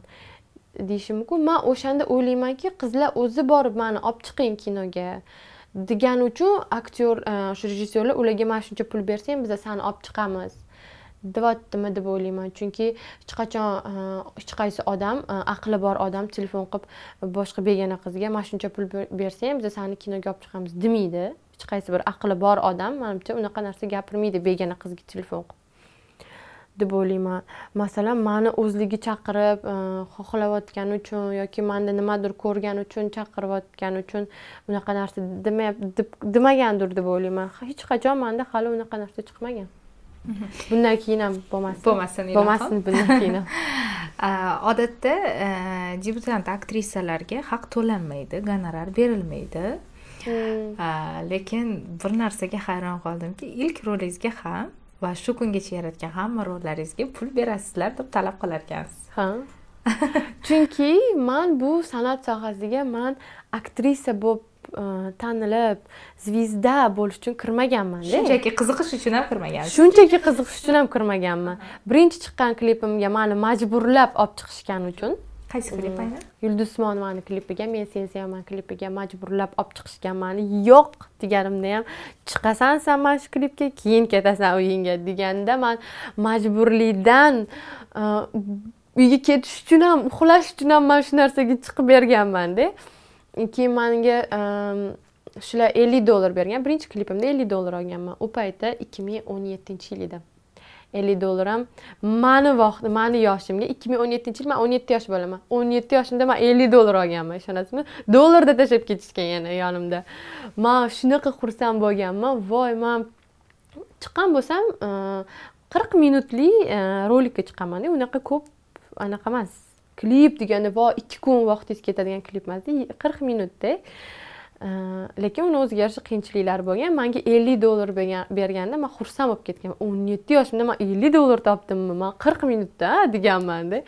[SPEAKER 2] deyishi mumkin man o'shanda o'ylaymanki qizlar o'zi borib mani olib chiqing kinoga degani uchun aktyor e, shu rejissyorlar ularga mana shuncha pul bersang biza sani olib chiqamiz deyaptimi deb o'ylayman chunki hech qachon e, hech qaysi odam e, aqli bor odam telefon qilib boshqa begona qizga mana shuncha pul bersang biza sani kinoga olib chiqamiz demaydi hech qaysi bir aqli bor odam manimcha unaqa narsa gapirmaydi begona qizga telefon qilib deb o'ylayman masalan mani o'zligi chaqirib e, xohlayotgani uchun yoki manda nimadir ko'rgani uchun chaqirayotgani uchun unaqa narsa demagandir deb o'ylayman hech qachon manda hali unaqa narsa chiqmagan [LAUGHS] bundan keyin ham bo'lmasin bo'lmasin bo'lmasin bundan keyin ham
[SPEAKER 1] [LAUGHS] odatda e, debyutant aktrisalarga haq to'lanmaydi gonorar berilmaydi
[SPEAKER 2] hmm.
[SPEAKER 1] lekin bir narsaga hayron qoldimki ilk rolingizga ham va shu kungacha yaratgan hamma rollaringizga pul berasizlar deb talab qilar ekansiz ha
[SPEAKER 2] [LAUGHS] chunki man bu san'at sohasiga man aktrisa bo'lib e, tanilib звезда bo'lish uchun kirmaganman shunchaki qiziqish
[SPEAKER 1] uchun ham kirmagansiz
[SPEAKER 2] shunchaki qiziqish uchun ham kirmaganman birinchi chiqqan klipimga mani majburlab olib chiqishgani uchun qaysi klip aynan yulduz usmonovani klipiga men seni sevaman klipiga majburlab olib chiqishgan mani yo'q deganimda ham chiqasan san mana shu klipga keyin ketasan uyingga deganda man majburlikdan e, uyga ketish uchun ham uxlash uchun ham mana shu narsaga chiqib berganmanda keyin menga e, shular ellik dollar bergan birinchi klipimda ellik dollar olganman u paytda ikki ming o'n yettinchi yil edi 50 dollar ham mani vaqti mani yoshimga 2017 yil men 17 yosh bo'laman 17 yoshimda men 50 dollar olganman ishonasizmi dollarda tashab ketishgan yana yonimda Men shunaqa xursand bo'lganman voy men chiqqan bo'lsam 40 e, minutli e, rolikka chiqqanmanda unaqa ko'p anaqa emas klip deganda voy 2 kun vaqtingiz ketadigan klip emas 40 minutda Э, lekin uni o'zgarishi qiyinchiliklari bo'lgan manga ellik dollar berganda man xursand bo'lib ketganman o'n yetti yoshimda man ellik dollar topdimmi man qirq minutda deganmanda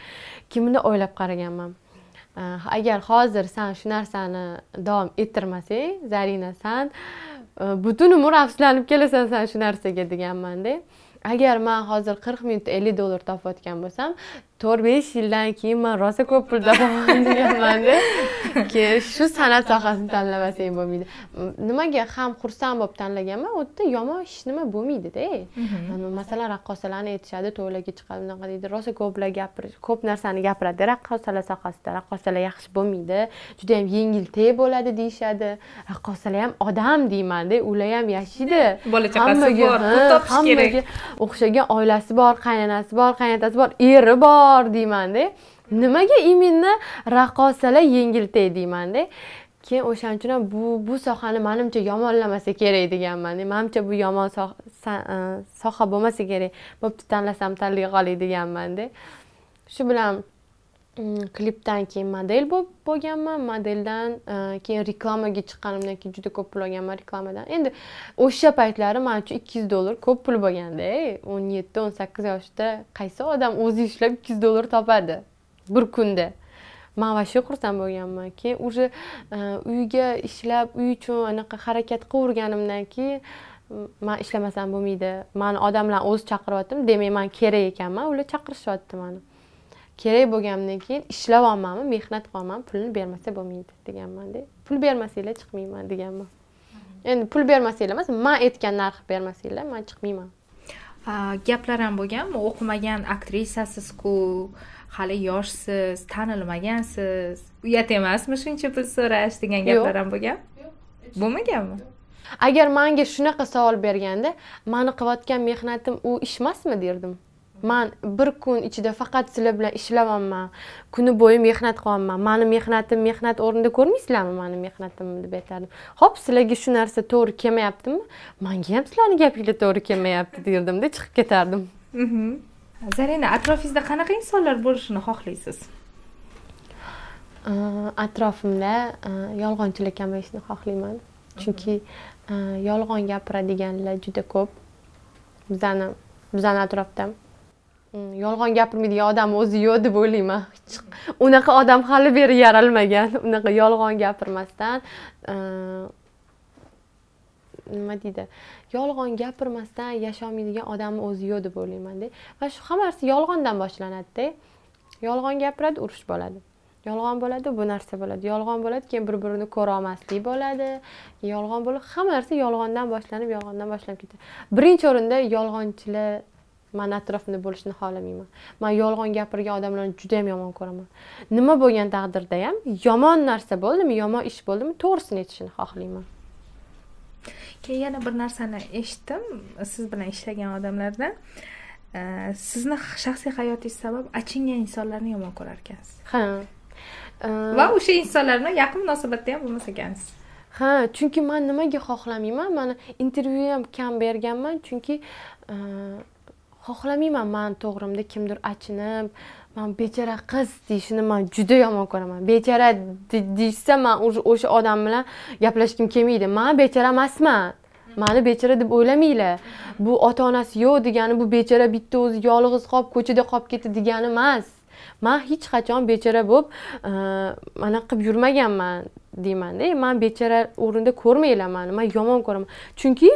[SPEAKER 2] kimni o'ylab qaraganman э, agar hozir san shu narsani davom ettirmasang zarina san э, butun umr afsuslanib kelasan san shu narsaga deganmanda agar man hozir qirq minutda ellik dollar topayotgan bo'lsam to'rt besh yildan keyin man rosa ko'p pul topolmayapmanda keyin shu san'at sohasini tanlamasang bo'lmaydi nimaga ham xursand bo'lib tanlaganman u yerda yomon hech nima bo'lmaydida mhm. masalan raqqosalarni aytishadi to'ylarga chiqadi bunaqa deydi rosa ko'plar gapir ko'p narsani gapiradi raqqosalar sohasida raqqosalar yaxshi bo'lmaydi judayam yengil te bo'ladi deyishadi raqqosalar ham odam deymanda ular ham yashaydi bola chaqasi bor pul topish kerak o'xshagan oilasi bor qaynanasi bor qaynotasi bor eri bor deyman deymanda nimaga именно raqqosalar yengiltay teg deymanda keyin o'shaning uchun ham bu bu sohani manimcha yomonlamasa kerak deganman manimcha bu yomon e, soha bo'lmasa kerak bo'pti tanlasam tanlay qolay deganmanda shu bilan klipdan keyin model bo'lganman modeldan keyin reklamaga chiqqanimdan keyin juda ko'p pul olganman reklamadan endi o'sha paytlari man uchun ikki yuz dollar ko'p pul bo'lganda o'n yetti o'n sakkiz yoshda qaysi odam o'zi ishlab ikki yuz dollar topadi bir kunda man va shu xursand bo'lganman keyin уже uyga ishlab uy uchun anaqa harakat qilaverganimdan keyin man ishlamasam bo'lmaydi mani odamlar o'zi chaqiryaptimi demak man kerak ekanman ular chaqirishyapti mani kerak bo'lgandan keyin olmanmi mehnat qilaman pulni bermasa bo'lmaydi deganmanda pul bermasanglar chiqmayman deganman endi pul bermasanglar emas man aytgan narx bermasanglar man chiqmayman gaplar ham bo'lganmi o'qimagan aktrisasizku hali
[SPEAKER 1] yoshsiz tanilmagansiz uyat emasmi shuncha pul so'rash degan gaplar ham bo'lgan
[SPEAKER 2] bo'lmaganmi agar manga shunaqa savol berganda mani qilayotgan mehnatim u ish emasmi derdim man bir kun ichida faqat sizlar bilan ishlayapman kuni bo'yi mehnat qilyapman mani mehnatim mehnat o'rnida ko'rmaysizlarmi mani mehnatimni deb aytardim ho'p sizlarga shu narsa to'g'ri kelmayaptimi manga ham sizlarni gapinglar to'g'ri kelmayapti derdimda chiqib ketardim mhm. zarina atrofingizda qanaqa insonlar bo'lishini xohlaysiz atrofimda yolg'onchilik kamayishini xohlayman chunki yolg'on gapiradiganlar juda ko'p bizani bizani atrofda Mm, yolg'on gapirmaydigan odam o'zi yo'q deb o'ylayman unaqa odam hali beri yaralmagan unaqa yolg'on gapirmasdan uh, nima deydi yolg'on gapirmasdan yasholmaydigan odamni o'zi yo'q deb o'ylaymanda va shu hammasi yolg'ondan boshlanadida yolg'on gapiradi urush bo'ladi yolg'on bo'ladi bu narsa bo'ladi yolg'on bo'ladi keyin bir birini ko'rolmaslik bo'ladi yolg'on bo'lib hamma narsa yolg'ondan boshlanib yolg'ondan boshlanib ketadi birinchi o'rinda yolg'onchilar man atrofimda bo'lishini xohlamayman man yolg'on gapirgan odamlarni juda yam yomon ko'raman nima bo'lgan taqdirda ham yomon narsa bo'ldimi yomon ish bo'ldimi to'g'risini aytishini xohlayman
[SPEAKER 1] keyin yana bir narsani eshitdim siz bilan ishlagan odamlardan sizni shaxsiy hayotingiz sabab achingan insonlarni yomon
[SPEAKER 2] ko'rar ekansiz ha va o'sha insonlar bilan yaqin munosabatda ham bo'lmas ekansiz ha chunki man nimaga xohlamayman mana intervyu ham kam berganman chunki xohlamayman man to'g'rimda kimdir achinib man bechara qiz deyishini man juda yomon ko'raman bechara deyishsa man o'sha odam bilan gaplashgim kelmaydi man bechara emasman mani bechara deb o'ylamanglar bu ota onasi yo'q degani bu bechara bitta o'zi yolg'iz qolib ko'chada qolib ketdi degani emas man hech qachon bechara bo'lib anaqa qilib yurmaganman deymanda man bechara o'rnida ko'rmanglar mani man yomon ko'raman chunki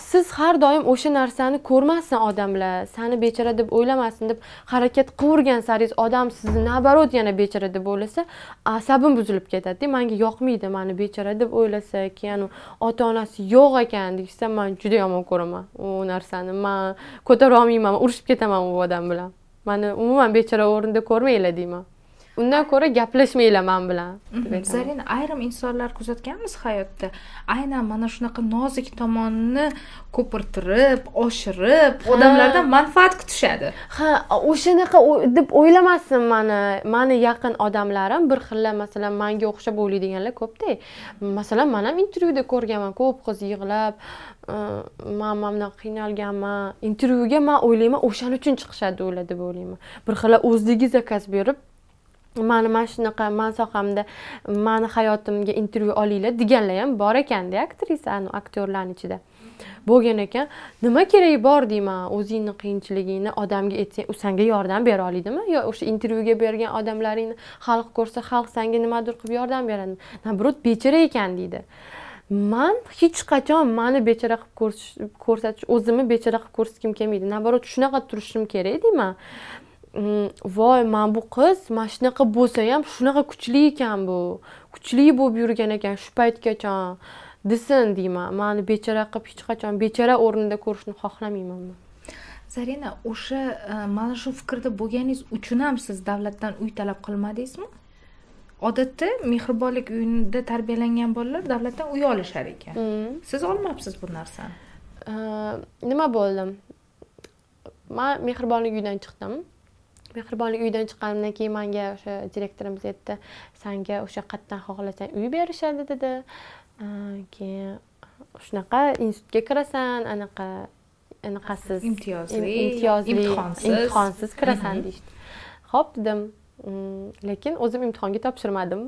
[SPEAKER 2] siz har doim o'sha narsani ko'rmasin odamlar sani bechora deb o'ylamasin deb harakat qilavergan saringiz odam sizni наоборот yana bechora deb o'ylasa asabim buzilib ketadida manga yoqmaydi mani bechora deb o'ylasa keyin ota onasi yo'q ekan deysa man juda yomon ko'raman u narsani man ko'tara olmayman urushib ketaman u odam bilan mani umuman bechora o'rinda ko'rmanglar deyman undan ko'ra gaplashmanglar man bilan mhm. zarina
[SPEAKER 1] ayrim insonlar kuzatganmiz hayotda aynan mana shunaqa nozik tomonni ko'pirtirib oshirib odamlardan
[SPEAKER 2] manfaat kutishadi ha o'shanaqa deb o'ylamasin mani mani yaqin odamlarim bir xilla masalan manga o'xshab o'ylaydiganlar ko'pda masalan man ham intervyuda ko'rganman ko'p qiz yig'lab e, man mana bunaqa qiynalganman intervyuga man o'ylayman o'shaning uchun chiqishadi ular deb o'ylayman bir xilla o'zligi zakaz berib mani mana shunaqa mani sohamda mani hayotimga intervyu olinglar deganlar ham bor ekanda aktrisa aktyorlarni ichida bo'lgan ekan nima keragi bor deyman o'zingni qiyinchiligingni odamga aytsang u senga yordam bera oladimi yo o'sha intervyuga bergan odamlaringni xalq ko'rsa xalq senga nimadir qilib yordam beradi наоборот bechora ekan deydi man hech qachon mani bechora qilib ko'rsatish o'zimni bechora qilib ko'rsatgim kelmaydi наоборот shunaqa turishim kerak deyman voy mana bu qiz mana shunaqa bo'lsa ham shunaqa kuchli ekan bu kuchli bo'lib yurgan ekan shu paytgacha desin deyman mani bechora qilib hech qachon bechora o'rnida ko'rishni xohlamayman man
[SPEAKER 1] zarina o'sha e, mana shu fikrda bo'lganingiz uchun ham siz davlatdan uy talab qilmadingizmi odatda mehribonlik uyida tarbiyalangan bolalar
[SPEAKER 2] davlatdan uy olishar ekan mm. siz olmabsiz bu narsani e, nima bo'ldim man mehribonlik uydan chiqdim mehribonlik uydan chiqqanimdan keyin manga o'sha direktorimiz aytdi sanga o'sha qayerdan xohlasang uy berishadi dedi keyin shunaqa institutga kirasan anaqa anaqasiz imtiyozli imtiyozli imtihonsiz imtihonsiz kirasan deyishdi ho'p dedim mm, lekin o'zim imtihonga topshirmadim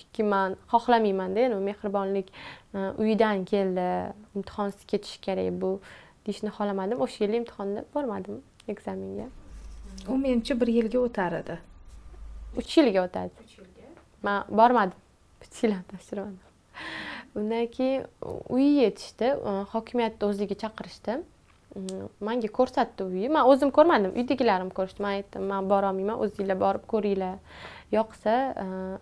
[SPEAKER 2] chunki man xohlamaymanda endi mehribonlik e, uyidan keldi imtihonsiz ketish kerak bu deyishni xohlamadim o'sha yili imtihonda bormadim ekzamenga u menimcha bir yilga o'tar edi uch yilga o'tadi uch yilga man bormadim uch yil ham topshirmadim undan keyin uy yetishdi hokimiyatni o'zligi chaqirishdi mm, manga ko'rsatdi uyni man o'zim ko'rmadim uydagilarim ko'rishdi man aytdim man borolmayman o'zinglar borib ko'ringlar yoqsa uh,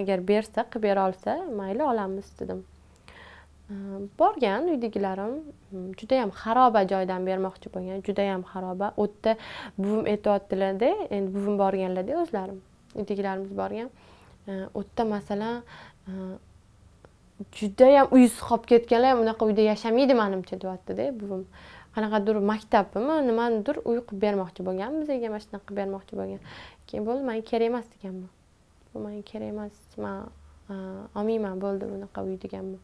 [SPEAKER 2] agar bersa qilib bera olsa mayli olamiz dedim Э, borgan uydagilarim judayam xaroba joydan bermoqchi bo'lgan judayam xaroba yerda buvim aytyaptilarda endi buvim borganlarda o'zlarim uydagilarimiz borgan u э, yerda masalan э, judayam uysiz qolib ketganlar bunaqa uyda yashamaydi manimcha deyaptida buvim qanaqadir maktabmi nimanidir uy qilib bermoqchi bo'lgan bizaga mana shunaqa qilib bermoqchi bo'lgan keyin bo'ldi manga kerak emas deganman bu manga kerak emas man olmayman bo'ldi bunaqa uy deganman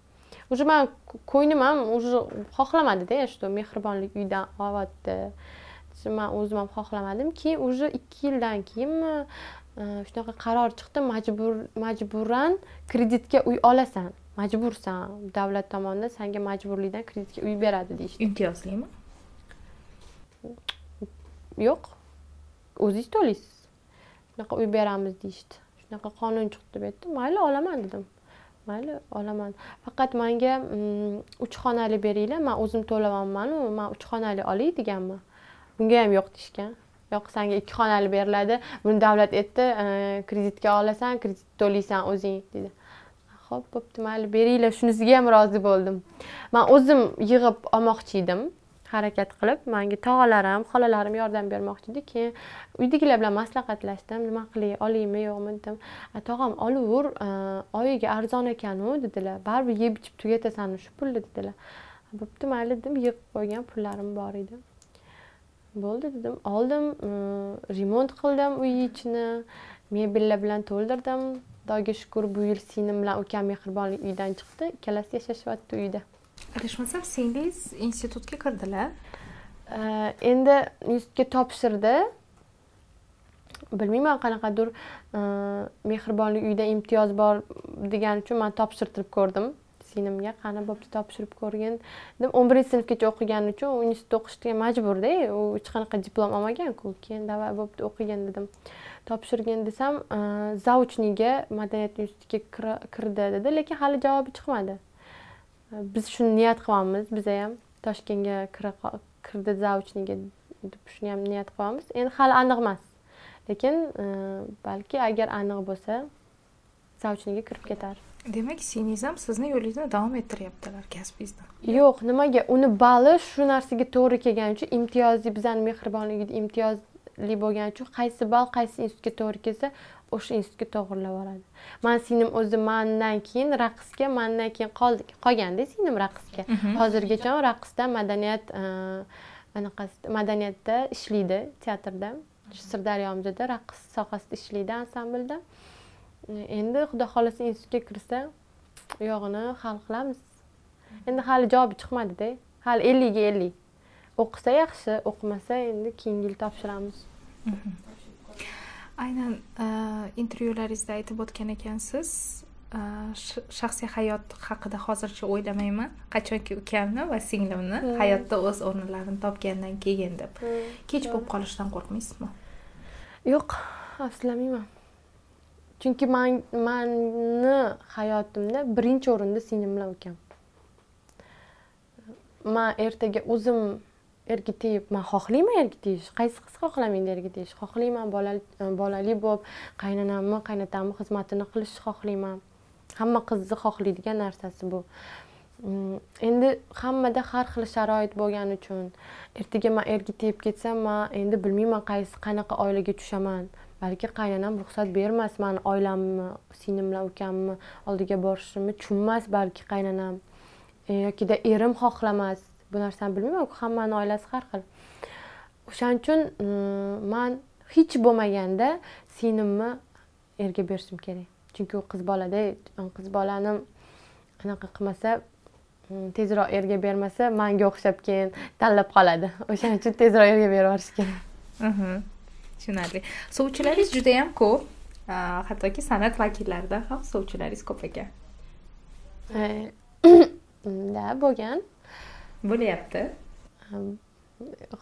[SPEAKER 2] уже man ko'nglim ham уже xohlamadida что mehribonlik uydan olyapti man o'zim ham xohlamadim keyin уже ikki yildan keyinmi e, shunaqa qaror chiqdi majbur majburan kreditga uy olasan majbursan davlat tomonidan senga majburlikdan kreditga uy beradi deyishdi imtiyozlimi yo'q o'zingiz to'laysiz shunaqa uy beramiz deyishdi shunaqa qonun chiqdi bu yerda mayli olaman dedim mayli olaman faqat manga mm, uch xonali beringlar man o'zim to'lamanmanu man uch xonali olay deganman bunga ham yo'q deyishgan yo'q sanga ikki xonali beriladi buni davlat aytdi e, kreditga olasan kredit to'laysan o'zing dedi ho'p bo'pti mayli beringlar shunisiga ham rozi bo'ldim man o'zim yig'ib olmoqchi edim harakat qilib manga tog'alarim xolalarim yordam bermoqchi keyin uydagilar bilan maslahatlashdim nima qilay olaymi yo'qmi dedim tog'am olaver e, oyiga arzon ekanu dedilar baribir yeb ichib tugatasan shu pulni dedilar bo'pti mayli dedim yig'ib qo'ygan pullarim bor edi bo'ldi dedim oldim e, remont qildim uy ichini mebellar bilan to'ldirdim xudoga shukur bu yil singlim bilan ukam mehribonlik uydan chiqdi ikkalasi yashashyapti uyda adashmasam singlingiz institutga kirdilar endi institutga topshirdi bilmayman qanaqadir e, mehribonlik uyida imtiyoz bor degan uchun man topshirtirib ko'rdim singlimga qani bo'pti topshirib ko'rgin deb o'n birinchi sinfgacha o'qigani uchun universitetda o'qishga majburda u hech qanaqa diplom olmaganku keyin давай bo'pti o'qigin dedim topshirgin desam e, zaучныйga madaniyat institutiga kirdi dedi lekin hali javobi chiqmadi biz shuni niyat qilyapmiz biza ham toshkentga kirdi zaучныйga deb shuni ham niyat qilyapmiz endi hali aniq emas lekin e, balki agar aniq bo'lsa zaучныйga kirib ketar demak seniz ham sizni yo'lingizni davom ettiryaptilar kasbingizda yo'q nimaga uni bali shu narsaga to'g'ri kelgani uchun imtiyozli bizani mehribonligi imtiyozli bo'lgani uchun qaysi ball qaysi institutga to'g'ri kelsa o'sha institutga to'g'irlab oladi man singlim o'zi mandan keyin raqsga mandan keyin qoldi qolganda singlim raqsga mhm. hozirgacha raqsda madaniyat e, anaqasi madaniyatda ishlaydi teatrda mhm. sirdaryo omzida raqs sohasida ishlaydi ansamblda endi xudo xohlasa institutga kirsa u yog'ini hal qilamiz mhm. endi hali javobi chiqmadida hali ellikga ellik o'qisa yaxshi o'qimasa endi keyingi yil topshiramiz aynan e,
[SPEAKER 1] intervyularingizda aytib o'tgan ekansiz e, shaxsiy hayot haqida hozircha o'ylamayman qachonki ukamni va singlimni hmm. hayotda o'z o'rnilarini topgandan
[SPEAKER 2] keyin deb hmm, kech bo'lib hmm. qolishidan qo'rqmaysizmi yo'q afsuslanmayman chunki man mani hayotimda birinchi o'rinda singlim bilan ukam man ertaga o'zim ergitib man xohlayman ergitish qaysi qiz xohlamaydi ergitish xohlayman bolali bo'lib qaynonamni qaynotamni xizmatini qilishni xohlayman hamma qizni xohlaydigan narsasi bu mm, endi hammada har xil sharoit bo'lgani uchun ertaga man tegib ketsam man endi bilmayman qaysi qanaqa oilaga tushaman balki qaynonam ruxsat bermas mani oilamni bilan ukamni oldiga borishimni tushunmas balki qaynonam e, yokida erim xohlamas bu narsani bilmayman hammani oilasi har xil o'shaning uchun mm, man hech bo'lmaganda singlimni erga berishim kerak chunki u qiz bolada qiz bolani anaqa qilmasa mm, tezroq erga bermasa manga o'xshab keyin tanlab qoladi [LAUGHS] o'shaning uchun tezroq erga berib yuborish kerak mm-hmm. tushunarli sovchilaringiz judayam
[SPEAKER 1] ko'p hattoki san'at vakillarida ham sovchilaringiz ko'p ekan
[SPEAKER 2] да [CLEARS THROAT] bo'lgan bo'lyapti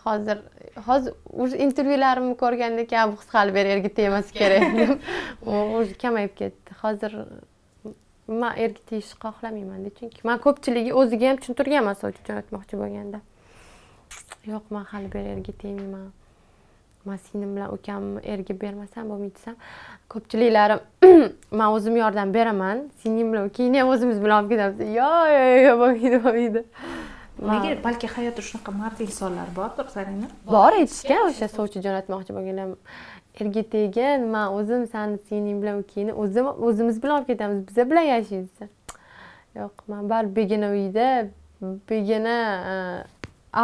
[SPEAKER 2] hozir hozir уже intervyularimni ko'rganda ekan his qilib hali beri erga kerak deb [LAUGHS] уже kamayib ketdi hozir man erga tegishni xohlamaymanda chunki man ko'pchiligi o'ziga ham tushuntirganman sovchi uchun aytmoqchi bo'lganda yo'q man hali beri erga tegmayman man singlim bilan ukamni erga bermasam bo'lmaydi desam ko'pchiliklari [CLEARS THROAT] man o'zim yordam beraman singlim bilan ukangni ham o'zimiz bilan olib ketamiz yo'q yo'q yo'q bo'lmaydi bo'lmaydi nega balki hayotda shunaqa mard insonlar bordir zarina bor aytishgan o'sha sovchi jo'natmoqchi bo'lgan ham erga tegin man o'zim sani sening bilan keyin o'zim o'zimiz bilan olib ketamiz biza bilan yashay desa yo'q man baribir begona uyda begona e,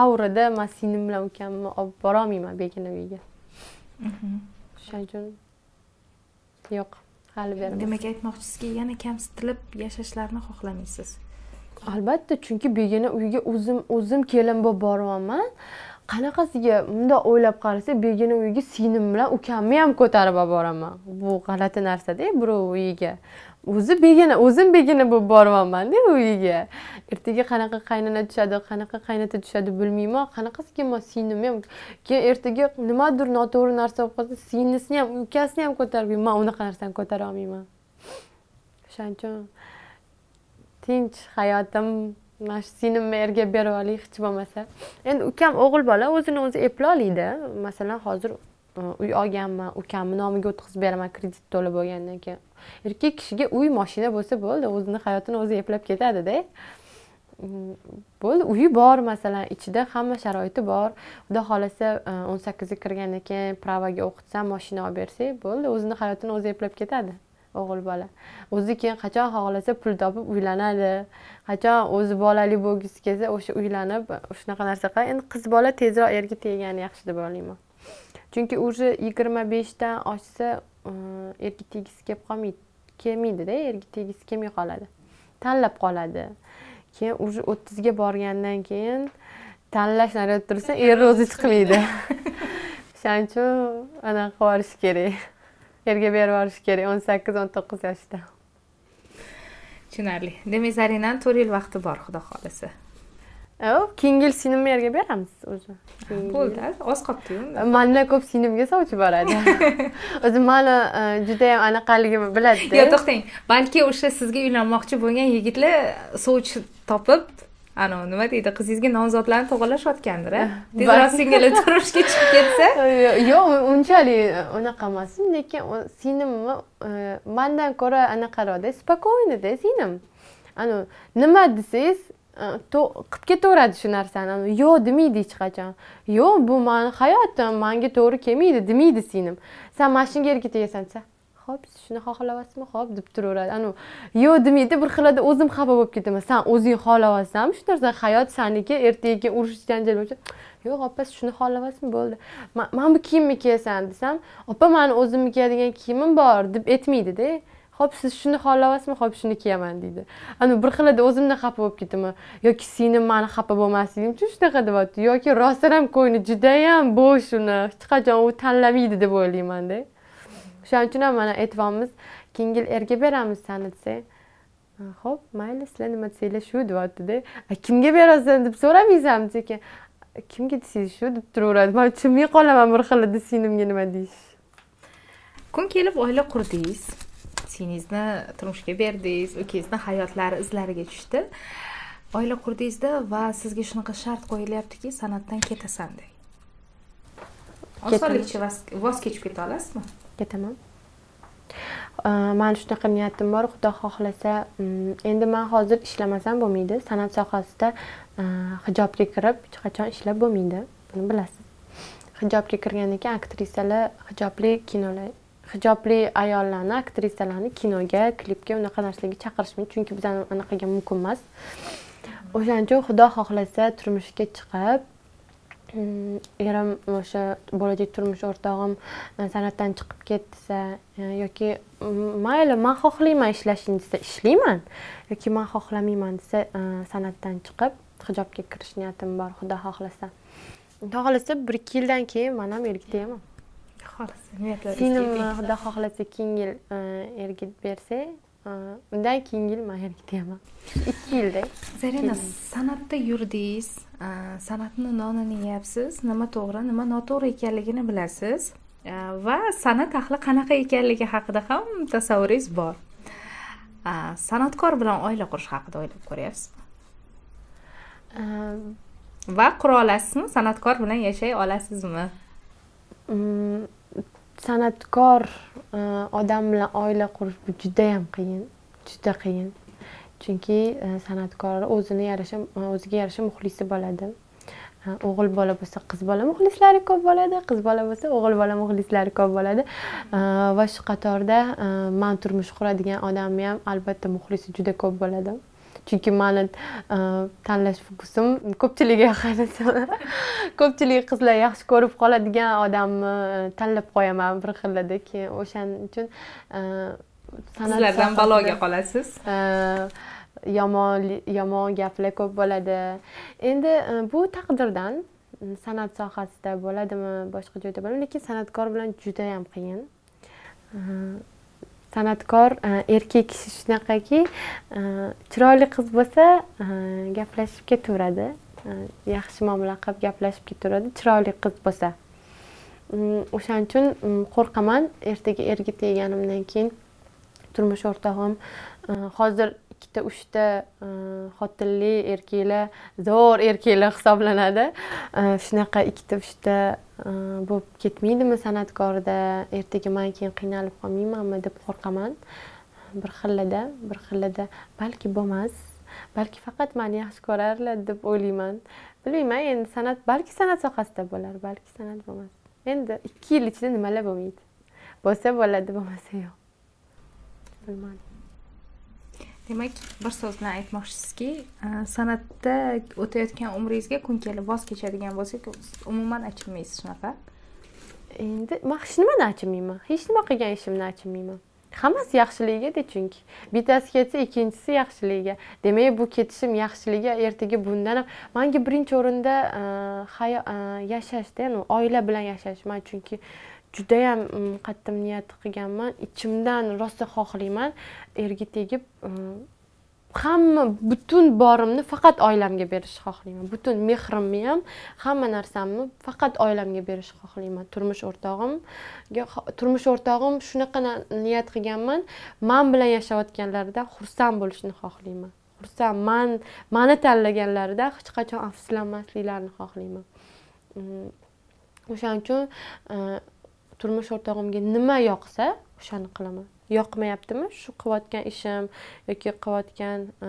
[SPEAKER 2] aurada man singlim bilan ukamni olib borolmayman begona uyga
[SPEAKER 1] mhm. o'shaning uchun yo'q hali bermas demak aytmoqchisizki yana kamsitilib yashashlarini xohlamaysiz
[SPEAKER 2] albatta chunki begona uyiga o'zim o'zim kelin bo'lib boryapman qanaqasiga bundoq o'ylab qarasa begona uyiga singlim bilan ukamni ham ko'tarib olib boraman bu g'alati narsada birov uyiga o'zi begona o'zim begona bo'lib boryapmanda uyiga ertaga qanaqa qaynona tushadi qanaqa qaynota tushadi bilmayman qanaqasiga man singlimni ham keyin ertaga nimadir noto'g'ri narsa bo'lib qolsa singlisini ham ukasini ham ko'tarib man unaqa narsani ko'tara olmayman o'shaning uchun tinch hayotim mana shu singlimni erga berib olay hech bo'lmasa endi ukam o'g'il bola o'zini o'zi eplay oladi masalan hozir e, uy olganman ukamni nomiga o'tkazib beraman kredit to'lab bo'lgandan keyin erkak kishiga uy moshina bo'lsa bo'ldi o'zini hayotini o'zi eplab ketadida mm, bo'ldi uyi bor masalan ichida hamma sharoiti bor xudo xohlasa e, o'n sakkizga kirgandan keyin pravaga o'qitsa moshina olib bersak bo'ldi o'zini hayotini o'zi eplab ketadi o'g'il bola o'zi keyin qachon xohlasa pul topib uylanadi qachon o'zi bolali bo'lgisi kelsa o'sha uylanib shunaqa narsa qiladi endi qiz bola tezroq erga tegani yaxshi deb o'ylayman chunki уже yigirma beshdan oshsa erga tegisi kelib qolmaydi kelmaydida erga tegisi kelmay qoladi tanlab qoladi keyin уже o'ttizga borgandan keyin tanlash naryoqda tursa er o'zi chiqmaydi o'shaning [LAUGHS] uchun anaqa qilib yuborish kerak yerga berib yuborish kerak o'n sakkiz o'n to'qqiz yoshda tushunarli demak zarinani to'rt yil vaqti bor xudo xohlasa keyingi yil singlimni yerga beramiz o'zi bo'ldi oz qolibdiyu mandan ko'p singlimga sovchi boradi [LAUGHS] o'zi mani e, judayam anaqaligimni biladida yo'q to'xtang balki o'sha sizga uylanmoqchi bo'lgan yigitlar
[SPEAKER 1] sovchi topib anavi nima deydi qizingizga nomzodlarni to'g'irlashayotgandir a eh, tezroq singili [LAUGHS] turmushga
[SPEAKER 2] chiqib ketsa yo'q unchalik unaqa emas lekin singlimni e, mandan ko'ra anaqaroqda спокойныйda singlim anu nima desangiz e, qilib ketaveradi shu narsani yo'q demaydi hech qachon yo'q bu mani hayotim manga to'g'ri kelmaydi demaydi singlim san mana shunga erga tegasan desa ho'p siz shuni xohlayapsizmi ho'p deb turaveradi anavi yo'q demaydi bir xilada o'zim xafa bo'lib ketaman san o'zing xohlayapsanmi shu narsa hayot saniki ertaga keyin urush janjal bo'lib yo'q opa siz shuni xohlayapsizmi bo'ldi mana bu kiyimni kiyasan desam opa mani o'zimni kiyadigan kiyimim bor deb aytmaydida ho'p siz shuni xohlayapsizmi ho'p shuni kiyaman deydi ana bir xilada o'zimdan xafa bo'lib ketaman yoki singlim mani xafa bo'lmasligi uchun shunaqa deyapti yoki rostdan ham ko'ngli judayam bo'sh uni hech qachon u tanlamaydi deb o'ylaymanda o'shaning uchun ham mana aytyapmiz kengil erga beramiz sani desa ho'p mayli sizlar nima desanglar shu deyaptida kimga berasan deb so'ramaysiz ham kimga desangiz shu deb turaveradi man chimay qolaman bir xilda singlimga nima deyish
[SPEAKER 1] kun kelib oila qurdingiz singizni turmushga berdingiz ukangizni hayotlari izlariga tushdi oila qurdingizda va sizga shunaqa shart qo'yilyaptiki san'atdan ketasan deb osonlikcha voz kechib keta olasizmi
[SPEAKER 2] ketaman mani shunaqa niyatim bor xudo xohlasa mm, endi man hozir ishlamasam bo'lmaydi san'at sohasida hijobga kirib hech qachon ishlab bo'lmaydi buni bilasiz hijobga kirgandan keyin aktrisalar hijobli kinolar hijobli ayollarni aktrisalarni kinoga klipga unaqa narsalarga chaqirishmaydi chunki bizani anaqaga mumkin emas o'shaning uchun xudo xohlasa turmushga chiqib erim o'sha bo'lajak turmush o'rtog'im san'atdan chiqib ket desa yoki mayli man xohlayman ishlashni desa ishlayman yoki man xohlamayman desa san'atdan chiqib hijobga kirish niyatim bor xudo xohlasa xudo xohlasa bir ikki yildan keyin man ham erkitaman xohlasa niyatlar singlni xudo xohlasa keyingi yil ergitib bersak undan keyingi yil man yana ketyapman ikki yilda zarina
[SPEAKER 1] san'atda yurdingiz e, san'atni nonini yeyapsiz nima to'g'ri nima noto'g'ri ekanligini bilasiz e, va san'at ahli qanaqa ekanligi haqida ham tasavvuringiz bor e, san'atkor bilan oila qurish haqida o'ylab ko'ryapsizmi va qura olasizmi san'atkor bilan yashay olasizmi
[SPEAKER 2] san'atkor e, odam bilan oila qurish bu yam qiyin juda qiyin chunki e, san'atkor o'zini yarasha o'ziga yarasha muxlisi bo'ladi e, o'g'il bola bo'lsa qiz bola muxlislari ko'p bo'ladi qiz bola bo'lsa o'g'il bola muxlislari ko'p bo'ladi va shu qatorda man turmush quradigan odamni ham albatta muxlisi juda ko'p bo'ladi chunki mani e, tanlash fokusim ko'pchiligi [LAUGHS] ko'pchilik qizlar yaxshi ko'rib qoladigan odamni e, tanlab qo'yaman bir xillada keyin o'shaning uchun e, sizlardan baloga qolasiz yomon yomon gaplar ko'p bo'ladi endi bu taqdirdan san'at sohasida bo'ladimi boshqa joyda bo'ladimi lekin san'atkor bilan judayam qiyin san'atkor e, erkak kishi shunaqaki e, chiroyli qiz bo'lsa e, gaplashib ketaveradi yaxshi muomala qilib gaplashib ketaveradi chiroyli qiz bo'lsa mm, o'shaning uchun mm, qo'rqaman ertaga erga tegganimdan keyin turmush o'rtog'im hozir ikkita uchta e, xotinli erkaklar zo'r erkaklar hisoblanadi e, shunaqa ikkita uchta e, bo'lib ketmaydimi san'atkorda ertaga man keyin qiynalib qolmaymanmi deb qo'rqaman bir xillada bir xillada balki bo'lmas balki faqat mani yaxshi ko'rarlar deb o'ylayman bilmayman endi san'at balki san'at sohasida bo'lar balki san'at bo'lmas endi ikki yil ichida nimalar bo'lmaydi bo'lsa bo'ladi bo'lmasa yo'q bilmadim demak bir so'z bilan aytmoqchisizki
[SPEAKER 1] e, san'atda o'tayotgan umringizga kun kelib voz kechadigan bo'lsak umuman
[SPEAKER 2] achinmaysiz shunaqa endi man hech nimani achinmayman hech nima qilgan ishimni achinmayman hammasi yaxshiligiga chunki bittasi ketsa ikkinchisi yaxshiligiga demak bu ketishim yaxshiligiga ertaga bundan ham manga birinchi o'rinda e, e, yashashda oila bilan yashash man chunki juda yam mm, qattiq niyat qilganman ichimdan rosa xohlayman erga tegib mm, hamma butun borimni faqat oilamga berishni xohlayman butun mehrimni ham hamma narsamni faqat oilamga berishni xohlayman turmush o'rtog'imga turmush o'rtog'im shunaqa niyat qilganman man bilan yashayotganlarida xursand bo'lishni xohlayman xursand man mani tanlaganlarida hech qachon afsuslanmasliklarini xohlayman mm, o'shaning uchun turmush o'rtog'imga nima yoqsa o'shani qilaman yoqmayaptimi shu qilayotgan ishim yoki qilayotgan e,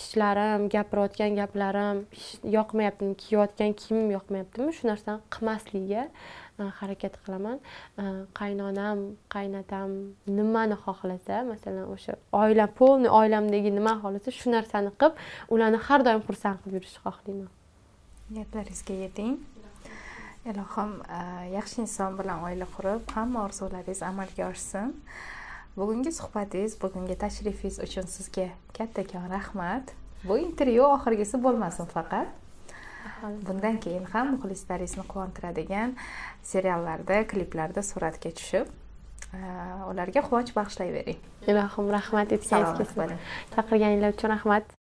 [SPEAKER 2] ishlarim gapirayotgan gaplarim yoqmayaptimi kiyayotgan kiyimim yoqmayaptimi shu narsani qilmasligiga e, harakat qilaman e, qaynonam qaynatam nimani xohlasa masalan o'sha oilam полный oilamdagi nima xohlasa shu narsani qilib ularni har doim xursand qilib yurishni xohlayman niyatlaringizga yeting
[SPEAKER 1] ilohim e, yaxshi inson bilan oila qurib hamma orzularingiz amalga oshsin bugungi suhbatingiz bugungi tashrifingiz uchun sizga kattakon rahmat bu intervyu oxirgisi bo'lmasin faqat bundan keyin ham muxlislaringizni quvontiradigan seriallarda kliplarda suratga tushib e,
[SPEAKER 2] ularga quvonch bag'ishlayvering ilohim rahmat uchun. chaqirganinglar uchun rahmat